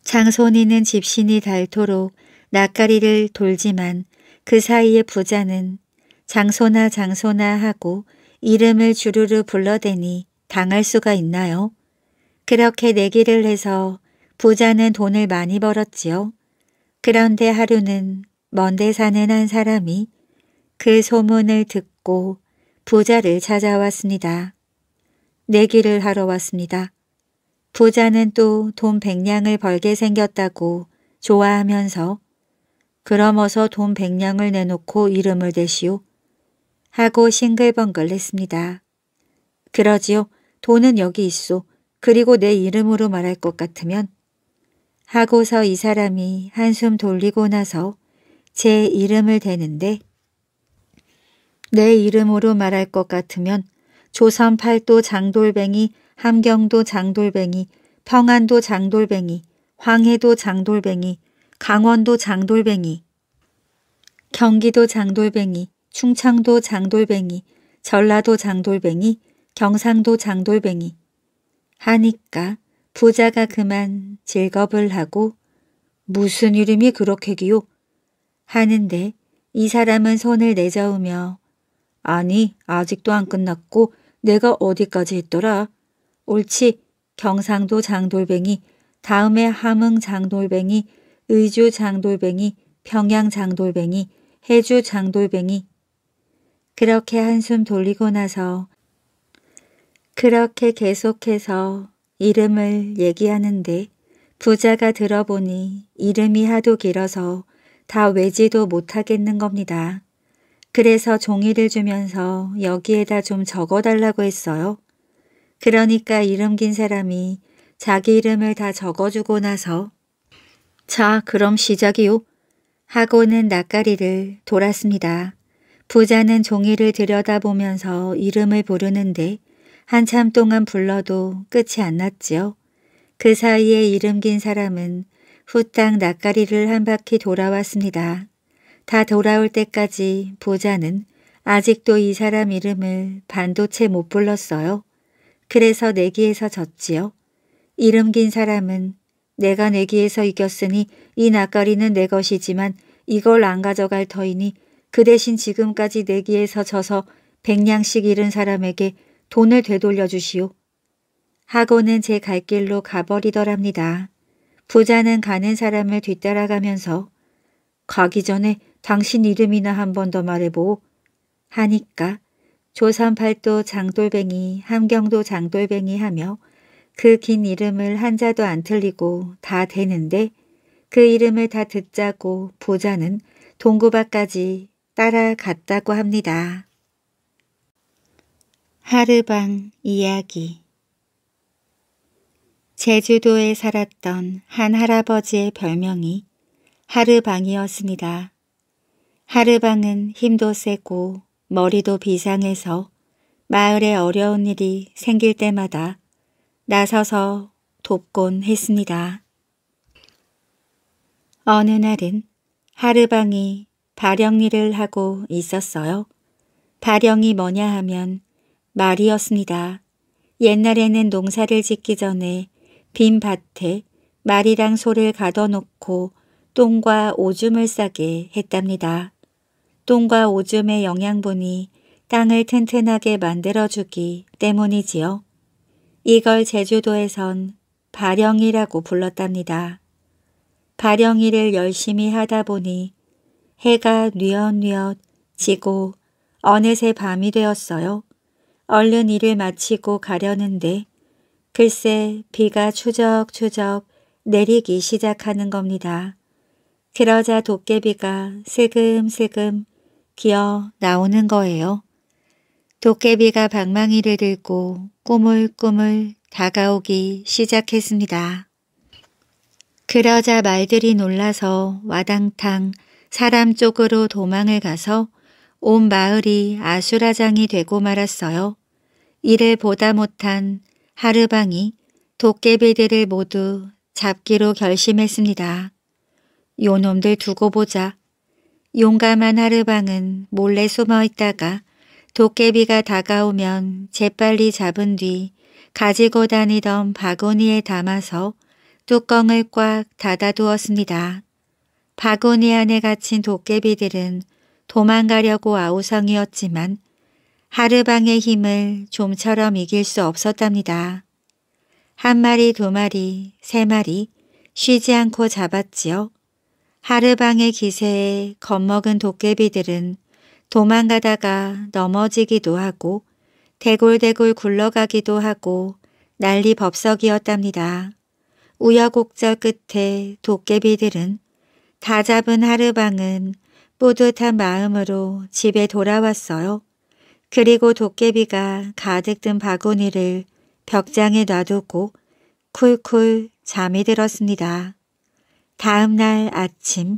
장손이는 집신이 닳도록 낯가리를 돌지만 그 사이에 부자는 장소나 장소나 하고 이름을 주르르 불러대니 당할 수가 있나요? 그렇게 내기를 해서 부자는 돈을 많이 벌었지요. 그런데 하루는 먼데 사는 한 사람이 그 소문을 듣고 부자를 찾아왔습니다. 내기를 하러 왔습니다. 부자는 또 돈 백냥을 벌게 생겼다고 좋아하면서 그럼 어서 돈 백냥을 내놓고 이름을 대시오. 하고 싱글벙글했습니다. 그러지요. 돈은 여기 있소. 그리고 내 이름으로 말할 것 같으면 하고서 이 사람이 한숨 돌리고 나서 제 이름을 대는데 내 이름으로 말할 것 같으면 조선 팔도 장돌뱅이, 함경도 장돌뱅이, 평안도 장돌뱅이, 황해도 장돌뱅이, 강원도 장돌뱅이, 경기도 장돌뱅이, 충청도 장돌뱅이, 전라도 장돌뱅이, 경상도 장돌뱅이 하니까 부자가 그만 즐겁을 하고 무슨 이름이 그렇게기요 하는데 이 사람은 손을 내저으며 아니 아직도 안 끝났고 내가 어디까지 했더라 옳지 경상도 장돌뱅이 다음에 함흥 장돌뱅이 의주 장돌뱅이 평양 장돌뱅이 해주 장돌뱅이 그렇게 한숨 돌리고 나서 그렇게 계속해서 이름을 얘기하는데 부자가 들어보니 이름이 하도 길어서 다 외지도 못하겠는 겁니다. 그래서 종이를 주면서 여기에다 좀 적어달라고 했어요. 그러니까 이름 긴 사람이 자기 이름을 다 적어주고 나서 자 그럼 시작이요 하고는 낯가리를 돌았습니다. 부자는 종이를 들여다보면서 이름을 부르는데 한참 동안 불러도 끝이 안 났지요. 그 사이에 이름 긴 사람은 후딱 낯가리를 한 바퀴 돌아왔습니다. 다 돌아올 때까지 부자는 아직도 이 사람 이름을 반도체 못 불렀어요. 그래서 내기에서 졌지요. 이름 긴 사람은 내가 내기에서 이겼으니 이 낯가리는 내 것이지만 이걸 안 가져갈 터이니 그 대신 지금까지 내기에서 져서 백냥씩 잃은 사람에게 돈을 되돌려 주시오. 하고는 제 갈 길로 가버리더랍니다. 부자는 가는 사람을 뒤따라가면서 가기 전에 당신 이름이나 한 번 더 말해보 하니까 조선팔도 장돌뱅이 함경도 장돌뱅이 하며 그 긴 이름을 한자도 안 틀리고 다 되는데 그 이름을 다 듣자고 부자는 동구밭까지 따라갔다고 합니다. 하르방 이야기 제주도에 살았던 한 할아버지의 별명이 하르방이었습니다. 하르방은 힘도 세고 머리도 비상해서 마을에 어려운 일이 생길 때마다 나서서 돕곤 했습니다. 어느 날은 하르방이 발영일을 하고 있었어요. 발영이 뭐냐 하면 말이었습니다. 옛날에는 농사를 짓기 전에 빈 밭에 말이랑 소를 가둬놓고 똥과 오줌을 싸게 했답니다. 똥과 오줌의 영양분이 땅을 튼튼하게 만들어주기 때문이지요. 이걸 제주도에선 발영이라고 불렀답니다. 발영이를 열심히 하다 보니 해가 뉘엿뉘엿 지고 어느새 밤이 되었어요. 얼른 일을 마치고 가려는데 글쎄 비가 추적추적 내리기 시작하는 겁니다. 그러자 도깨비가 슬금슬금 기어 나오는 거예요. 도깨비가 방망이를 들고 꾸물꾸물 다가오기 시작했습니다. 그러자 말들이 놀라서 와당탕 사람 쪽으로 도망을 가서 온 마을이 아수라장이 되고 말았어요. 이를 보다 못한 하르방이 도깨비들을 모두 잡기로 결심했습니다. 요놈들 두고 보자. 용감한 하르방은 몰래 숨어 있다가 도깨비가 다가오면 재빨리 잡은 뒤 가지고 다니던 바구니에 담아서 뚜껑을 꽉 닫아두었습니다. 바구니 안에 갇힌 도깨비들은 도망가려고 아우성이었지만 하르방의 힘을 좀처럼 이길 수 없었답니다. 한 마리, 두 마리, 세 마리 쉬지 않고 잡았지요. 하르방의 기세에 겁먹은 도깨비들은 도망가다가 넘어지기도 하고 대굴대굴 굴러가기도 하고 난리 법석이었답니다. 우여곡절 끝에 도깨비들은 다 잡은 하르방은 뿌듯한 마음으로 집에 돌아왔어요. 그리고 도깨비가 가득 든 바구니를 벽장에 놔두고 쿨쿨 잠이 들었습니다. 다음 날 아침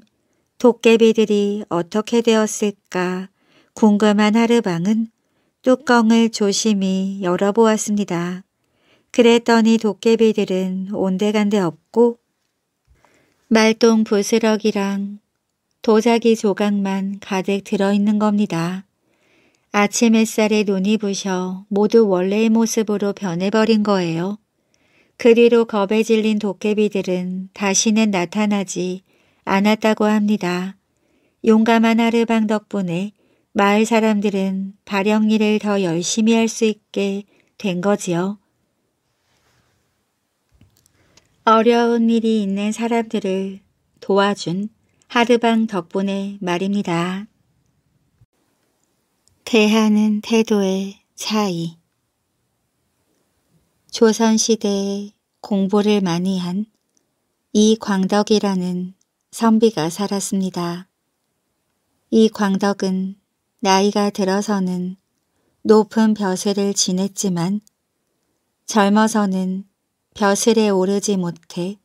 도깨비들이 어떻게 되었을까 궁금한 하르방은 뚜껑을 조심히 열어보았습니다. 그랬더니 도깨비들은 온데간데 없고 말똥 부스러기랑 도자기 조각만 가득 들어있는 겁니다. 아침 햇살에 눈이 부셔 모두 원래의 모습으로 변해버린 거예요. 그 뒤로 겁에 질린 도깨비들은 다시는 나타나지 않았다고 합니다. 용감한 하르방 덕분에 마을 사람들은 발영일을 더 열심히 할 수 있게 된 거지요. 어려운 일이 있는 사람들을 도와준 하르방 덕분에 말입니다. 대하는 태도의 차이 조선시대에 공부를 많이 한 이광덕이라는 선비가 살았습니다. 이광덕은 나이가 들어서는 높은 벼슬을 지냈지만 젊어서는 벼슬에 오르지 못해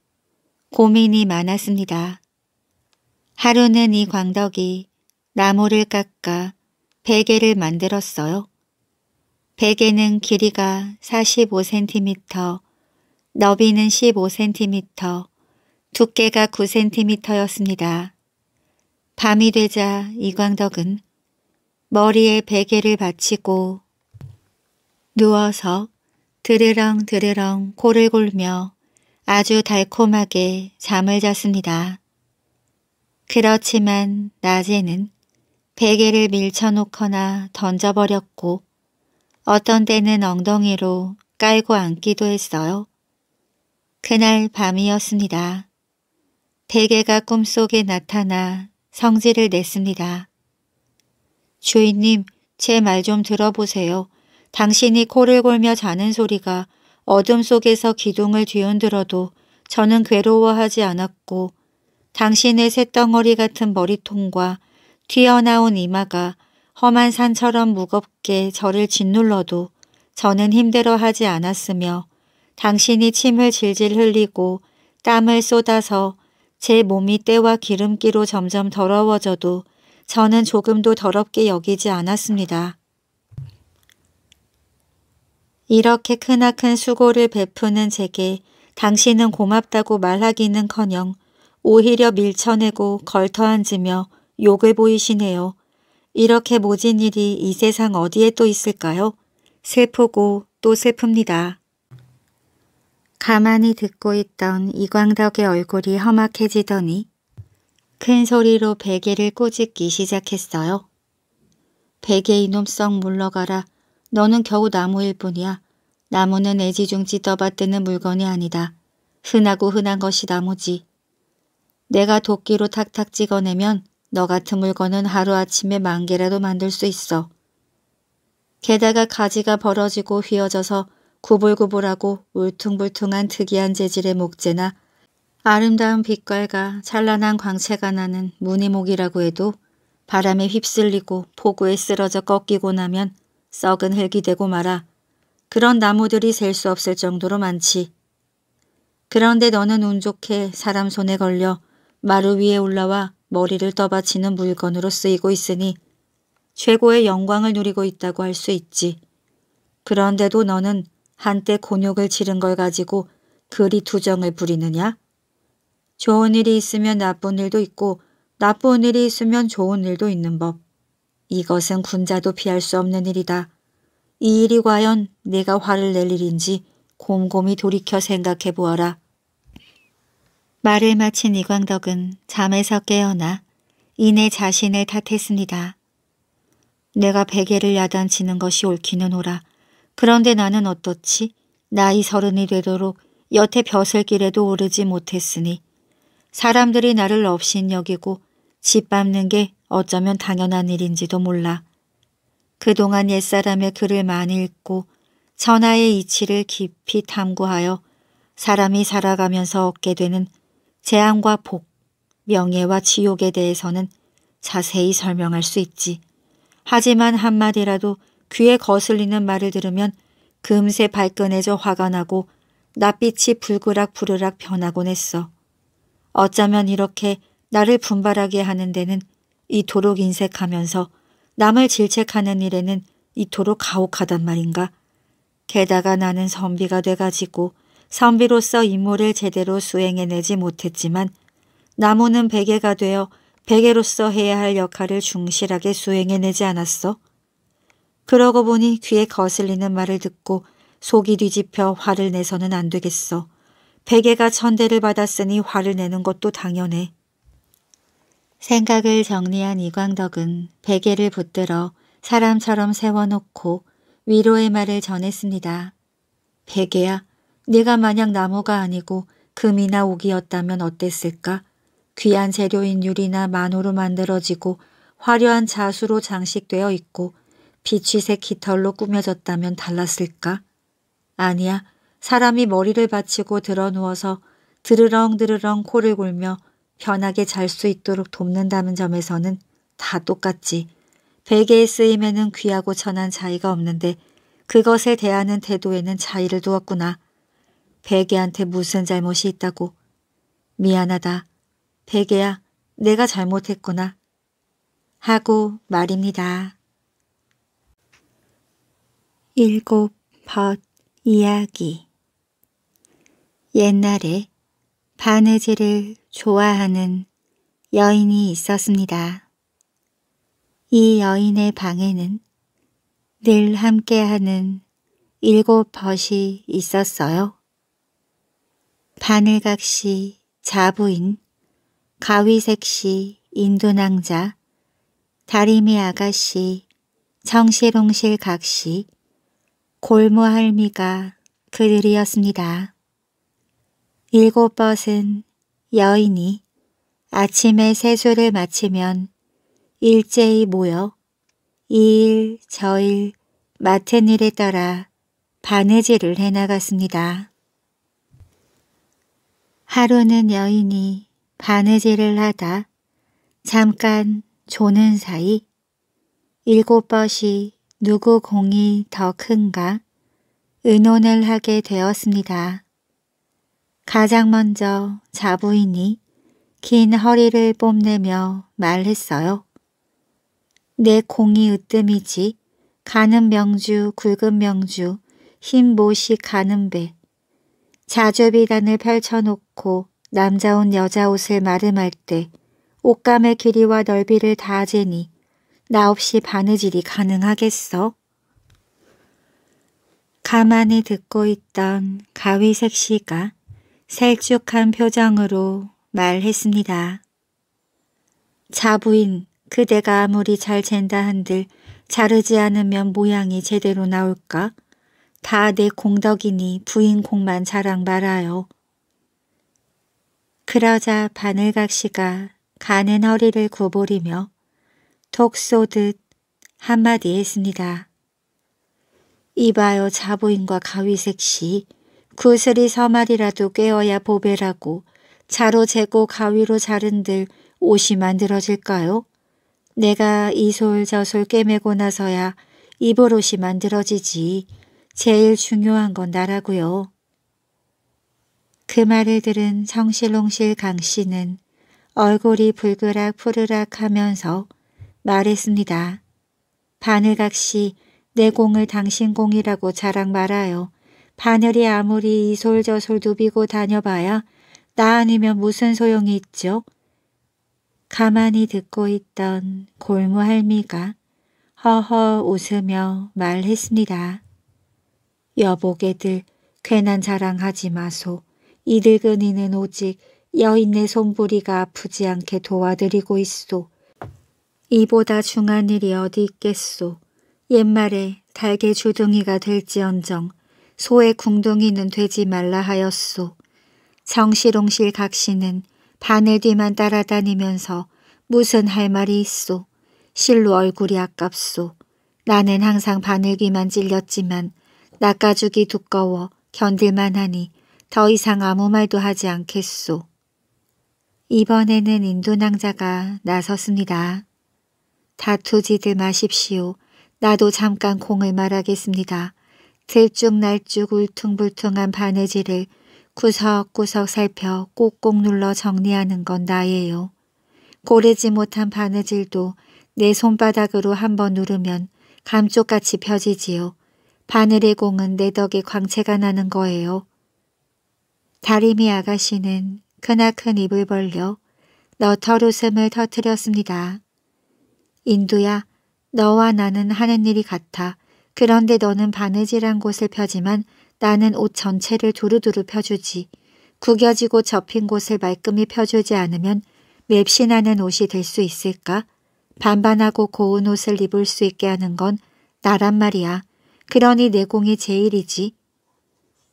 고민이 많았습니다. 하루는 이 광덕이 나무를 깎아 베개를 만들었어요. 베개는 길이가 45cm, 너비는 15cm, 두께가 9cm였습니다. 밤이 되자 이광덕은 머리에 베개를 받치고 누워서 드레랑드레랑 코를 골며 아주 달콤하게 잠을 잤습니다. 그렇지만 낮에는 베개를 밀쳐놓거나 던져버렸고 어떤 때는 엉덩이로 깔고 앉기도 했어요. 그날 밤이었습니다. 베개가 꿈속에 나타나 성질을 냈습니다. 주인님, 제 말 좀 들어보세요. 당신이 코를 골며 자는 소리가 어둠 속에서 기둥을 뒤흔들어도 저는 괴로워하지 않았고 당신의 새덩어리 같은 머리통과 튀어나온 이마가 험한 산처럼 무겁게 저를 짓눌러도 저는 힘들어하지 않았으며 당신이 침을 질질 흘리고 땀을 쏟아서 제 몸이 때와 기름기로 점점 더러워져도 저는 조금도 더럽게 여기지 않았습니다. 이렇게 크나큰 수고를 베푸는 제게 당신은 고맙다고 말하기는커녕 오히려 밀쳐내고 걸터앉으며 욕을 보이시네요. 이렇게 모진 일이 이 세상 어디에 또 있을까요? 슬프고 또 슬픕니다. 가만히 듣고 있던 이광덕의 얼굴이 험악해지더니 큰 소리로 베개를 꼬집기 시작했어요. 베개 이놈 썩 물러가라. 너는 겨우 나무일 뿐이야. 나무는 애지중지 떠받드는 물건이 아니다. 흔하고 흔한 것이 나무지. 내가 도끼로 탁탁 찍어내면 너 같은 물건은 하루아침에 만 개라도 만들 수 있어. 게다가 가지가 벌어지고 휘어져서 구불구불하고 울퉁불퉁한 특이한 재질의 목재나 아름다운 빛깔과 찬란한 광채가 나는 무늬목이라고 해도 바람에 휩쓸리고 폭우에 쓰러져 꺾이고 나면 썩은 흙이 되고 말아 그런 나무들이 셀 수 없을 정도로 많지. 그런데 너는 운 좋게 사람 손에 걸려 마루 위에 올라와 머리를 떠받치는 물건으로 쓰이고 있으니 최고의 영광을 누리고 있다고 할 수 있지. 그런데도 너는 한때 곤욕을 치른 걸 가지고 그리 투정을 부리느냐? 좋은 일이 있으면 나쁜 일도 있고 나쁜 일이 있으면 좋은 일도 있는 법. 이것은 군자도 피할 수 없는 일이다. 이 일이 과연 내가 화를 낼 일인지 곰곰이 돌이켜 생각해 보아라. 말을 마친 이광덕은 잠에서 깨어나 이내 자신을 탓했습니다. 내가 베개를 야단치는 것이 옳기는 오라. 그런데 나는 어떻지? 나이 서른이 되도록 여태 벼슬길에도 오르지 못했으니 사람들이 나를 업신여기고 집밟는게 어쩌면 당연한 일인지도 몰라. 그동안 옛사람의 글을 많이 읽고 천하의 이치를 깊이 탐구하여 사람이 살아가면서 얻게 되는 재앙과 복, 명예와 지옥에 대해서는 자세히 설명할 수 있지. 하지만 한마디라도 귀에 거슬리는 말을 들으면 금세 발끈해져 화가 나고 낯빛이 불그락 부르락 변하곤 했어. 어쩌면 이렇게 나를 분발하게 하는 데는 이토록 인색하면서 남을 질책하는 일에는 이토록 가혹하단 말인가. 게다가 나는 선비가 돼가지고 선비로서 임무를 제대로 수행해내지 못했지만 나무는 베개가 되어 베개로서 해야 할 역할을 충실하게 수행해내지 않았어. 그러고 보니 귀에 거슬리는 말을 듣고 속이 뒤집혀 화를 내서는 안 되겠어. 베개가 천대를 받았으니 화를 내는 것도 당연해. 생각을 정리한 이광덕은 베개를 붙들어 사람처럼 세워놓고 위로의 말을 전했습니다. 베개야, 네가 만약 나무가 아니고 금이나 옥이었다면 어땠을까? 귀한 재료인 유리나 만노로 만들어지고 화려한 자수로 장식되어 있고 비취색 깃털로 꾸며졌다면 달랐을까? 아니야, 사람이 머리를 받치고 드러누워서 드르렁드르렁 코를 골며 편하게 잘 수 있도록 돕는다는 점에서는 다 똑같지. 베개의 쓰임에는 귀하고 천한 차이가 없는데 그것에 대하는 태도에는 차이를 두었구나. 베개한테 무슨 잘못이 있다고. 미안하다. 베개야, 내가 잘못했구나. 하고 말입니다. 일곱 벗 이야기 옛날에 바느질을 좋아하는 여인이 있었습니다. 이 여인의 방에는 늘 함께하는 일곱 벗이 있었어요. 바늘각시 자부인, 가위색시 인도낭자, 다리미 아가씨, 정실홍실 각시, 골무할미가 그들이었습니다. 일곱 벗은 여인이 아침에 세수를 마치면 일제히 모여 이일 저일 맡은 일에 따라 바느질을 해나갔습니다. 하루는 여인이 바느질을 하다 잠깐 조는 사이 일곱 벗이 누구 공이 더 큰가 의논을 하게 되었습니다. 가장 먼저 자부인이 긴 허리를 뽐내며 말했어요. 내 공이 으뜸이지 가는 명주 굵은 명주 흰 모시 가는 배자조비단을 펼쳐놓고 남자 옷 여자 옷을 마름할 때 옷감의 길이와 넓이를 다 재니 나 없이 바느질이 가능하겠어? 가만히 듣고 있던 가위색 씨가 색죽한 표정으로 말했습니다. 자부인 그대가 아무리 잘 잰다 한들 자르지 않으면 모양이 제대로 나올까? 다 내 공덕이니 부인 공만 자랑 말아요. 그러자 바늘각시가 가는 허리를 구부리며 독 쏘듯 한마디 했습니다. 이봐요 자부인과 가위색시 구슬이 서말이라도 꿰어야 보배라고 자로 재고 가위로 자른들 옷이 만들어질까요? 내가 이 솔 저솔 꿰매고 나서야 입을 옷이 만들어지지 제일 중요한 건 나라고요. 그 말을 들은 성실홍실 강씨는 얼굴이 붉으락 푸르락 하면서 말했습니다. 바늘각씨내 공을 당신 공이라고 자랑 말아요. 바늘이 아무리 이솔저솔 누비고 다녀봐야 나 아니면 무슨 소용이 있죠? 가만히 듣고 있던 골무 할미가 허허 웃으며 말했습니다. 여보게들 괜한 자랑하지 마소. 이 늙은이는 오직 여인네 손부리가 아프지 않게 도와드리고 있소. 이보다 중한 일이 어디 있겠소. 옛말에 달개 주둥이가 될지언정 소의 궁둥이는 되지 말라 하였소. 정실옹실 각시는 바늘 뒤만 따라다니면서 무슨 할 말이 있소. 실로 얼굴이 아깝소. 나는 항상 바늘귀만 찔렸지만 낚가죽이 두꺼워 견딜만하니 더 이상 아무 말도 하지 않겠소. 이번에는 인도낭자가 나섰습니다. 다투지들 마십시오. 나도 잠깐 공을 말하겠습니다. 들쭉날쭉 울퉁불퉁한 바느질을 구석구석 살펴 꼭꼭 눌러 정리하는 건 나예요. 고르지 못한 바느질도 내 손바닥으로 한번 누르면 감쪽같이 펴지지요. 바늘의 공은 내 덕에 광채가 나는 거예요. 다리미 아가씨는 크나큰 입을 벌려 너털 웃음을 터뜨렸습니다. 인두야, 너와 나는 하는 일이 같아. 그런데 너는 바느질한 곳을 펴지만 나는 옷 전체를 두루두루 펴주지. 구겨지고 접힌 곳을 말끔히 펴주지 않으면 맵신하는 옷이 될 수 있을까? 반반하고 고운 옷을 입을 수 있게 하는 건 나란 말이야. 그러니 내공이 제일이지.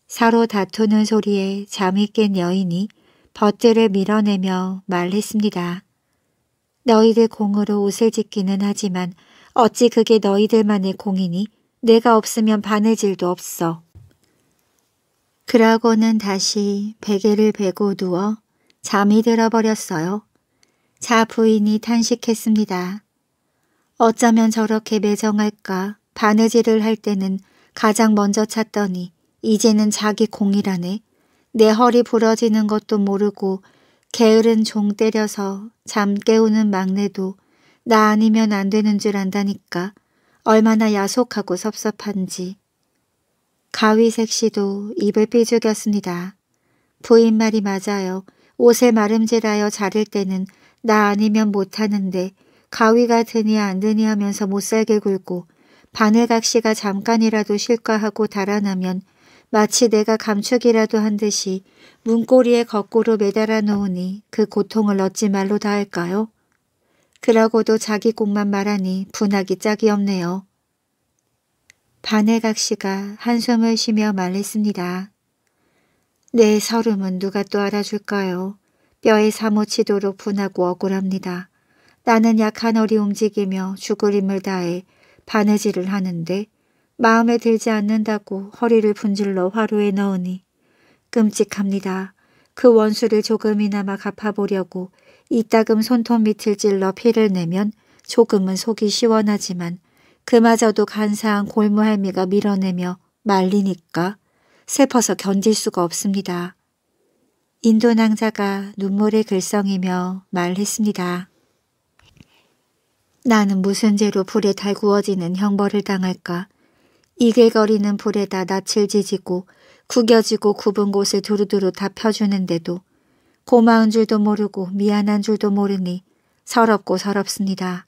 서로 다투는 소리에 잠이 깬 여인이 벗들을 밀어내며 말했습니다. 너희들 공으로 옷을 짓기는 하지만 어찌 그게 너희들만의 공이니 내가 없으면 바느질도 없어. 그러고는 다시 베개를 베고 누워 잠이 들어버렸어요. 자 부인이 탄식했습니다. 어쩌면 저렇게 매정할까 바느질을 할 때는 가장 먼저 찾더니 이제는 자기 공이라네. 내 허리 부러지는 것도 모르고 게으른 종 때려서 잠 깨우는 막내도 나 아니면 안 되는 줄 안다니까 얼마나 야속하고 섭섭한지. 가위색 씨도 입을 삐죽였습니다. 부인 말이 맞아요. 옷에 마름질하여 자를 때는 나 아니면 못하는데 가위가 드니 안 드니 하면서 못살게 굴고 바늘각 씨가 잠깐이라도 쉴까 하고 달아나면 마치 내가 감축이라도 한 듯이 문고리에 거꾸로 매달아 놓으니 그 고통을 얻지 말로 다할까요? 그러고도 자기 곡만 말하니 분하기 짝이 없네요. 반해각 씨가 한숨을 쉬며 말했습니다. 내 서름은 누가 또 알아줄까요? 뼈에 사무치도록 분하고 억울합니다. 나는 약한 어리 움직이며 죽을 힘을 다해 바느질을 하는데 마음에 들지 않는다고 허리를 분질러 화로에 넣으니 끔찍합니다. 그 원수를 조금이나마 갚아보려고 이따금 손톱 밑을 찔러 피를 내면 조금은 속이 시원하지만 그마저도 간사한 골무할미가 밀어내며 말리니까 슬퍼서 견딜 수가 없습니다. 인도낭자가 눈물을 글썽이며 말했습니다. 나는 무슨 죄로 불에 달구어지는 형벌을 당할까. 이글거리는 불에다 낯을 지지고 구겨지고 굽은 곳을 두루두루 다 펴주는데도 고마운 줄도 모르고 미안한 줄도 모르니 서럽고 서럽습니다.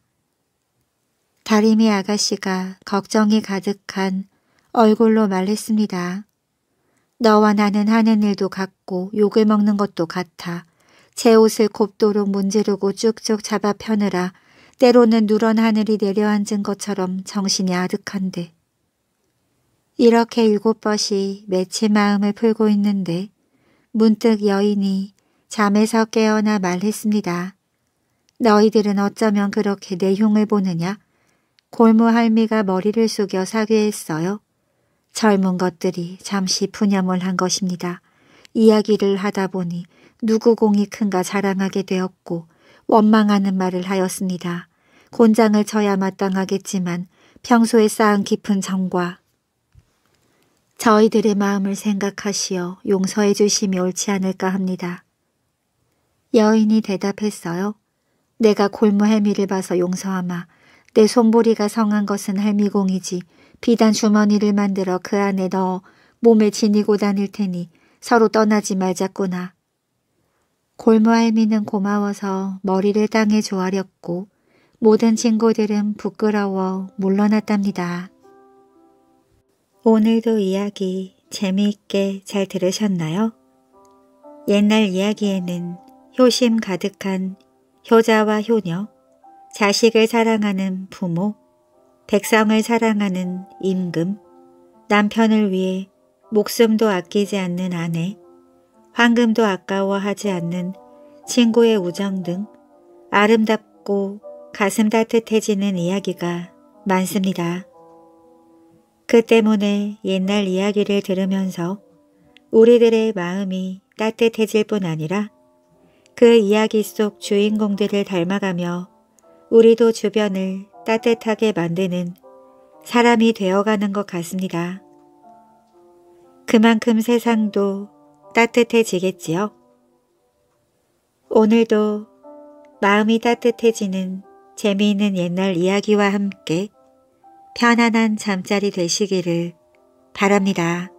다리미 아가씨가 걱정이 가득한 얼굴로 말했습니다. 너와 나는 하는 일도 같고 욕을 먹는 것도 같아 제 옷을 곱도록 문지르고 쭉쭉 잡아 펴느라 때로는 누런 하늘이 내려앉은 것처럼 정신이 아득한데 이렇게 일곱 벗이 맺힌 마음을 풀고 있는데 문득 여인이 잠에서 깨어나 말했습니다. 너희들은 어쩌면 그렇게 내 흉을 보느냐? 골무 할미가 머리를 숙여 사죄했어요. 젊은 것들이 잠시 분념을한 것입니다. 이야기를 하다 보니 누구 공이 큰가 자랑하게 되었고 원망하는 말을 하였습니다. 곤장을 쳐야 마땅하겠지만 평소에 쌓은 깊은 정과 저희들의 마음을 생각하시어 용서해 주심이 옳지 않을까 합니다. 여인이 대답했어요. 내가 골무 해미를 봐서 용서하마. 내 손보리가 성한 것은 할미공이지. 비단 주머니를 만들어 그 안에 넣어 몸에 지니고 다닐 테니 서로 떠나지 말자꾸나. 골무 할미는 고마워서 머리를 땅에 조아렸고 모든 친구들은 부끄러워 물러났답니다. 오늘도 이야기 재미있게 잘 들으셨나요? 옛날 이야기에는 효심 가득한 효자와 효녀, 자식을 사랑하는 부모, 백성을 사랑하는 임금, 남편을 위해 목숨도 아끼지 않는 아내, 황금도 아까워하지 않는 친구의 우정 등 아름답고 가슴 따뜻해지는 이야기가 많습니다. 그 때문에 옛날 이야기를 들으면서 우리들의 마음이 따뜻해질 뿐 아니라 그 이야기 속 주인공들을 닮아가며 우리도 주변을 따뜻하게 만드는 사람이 되어가는 것 같습니다. 그만큼 세상도 따뜻해지겠지요. 오늘도 마음이 따뜻해지는 재미있는 옛날 이야기와 함께 편안한 잠자리 되시기를 바랍니다.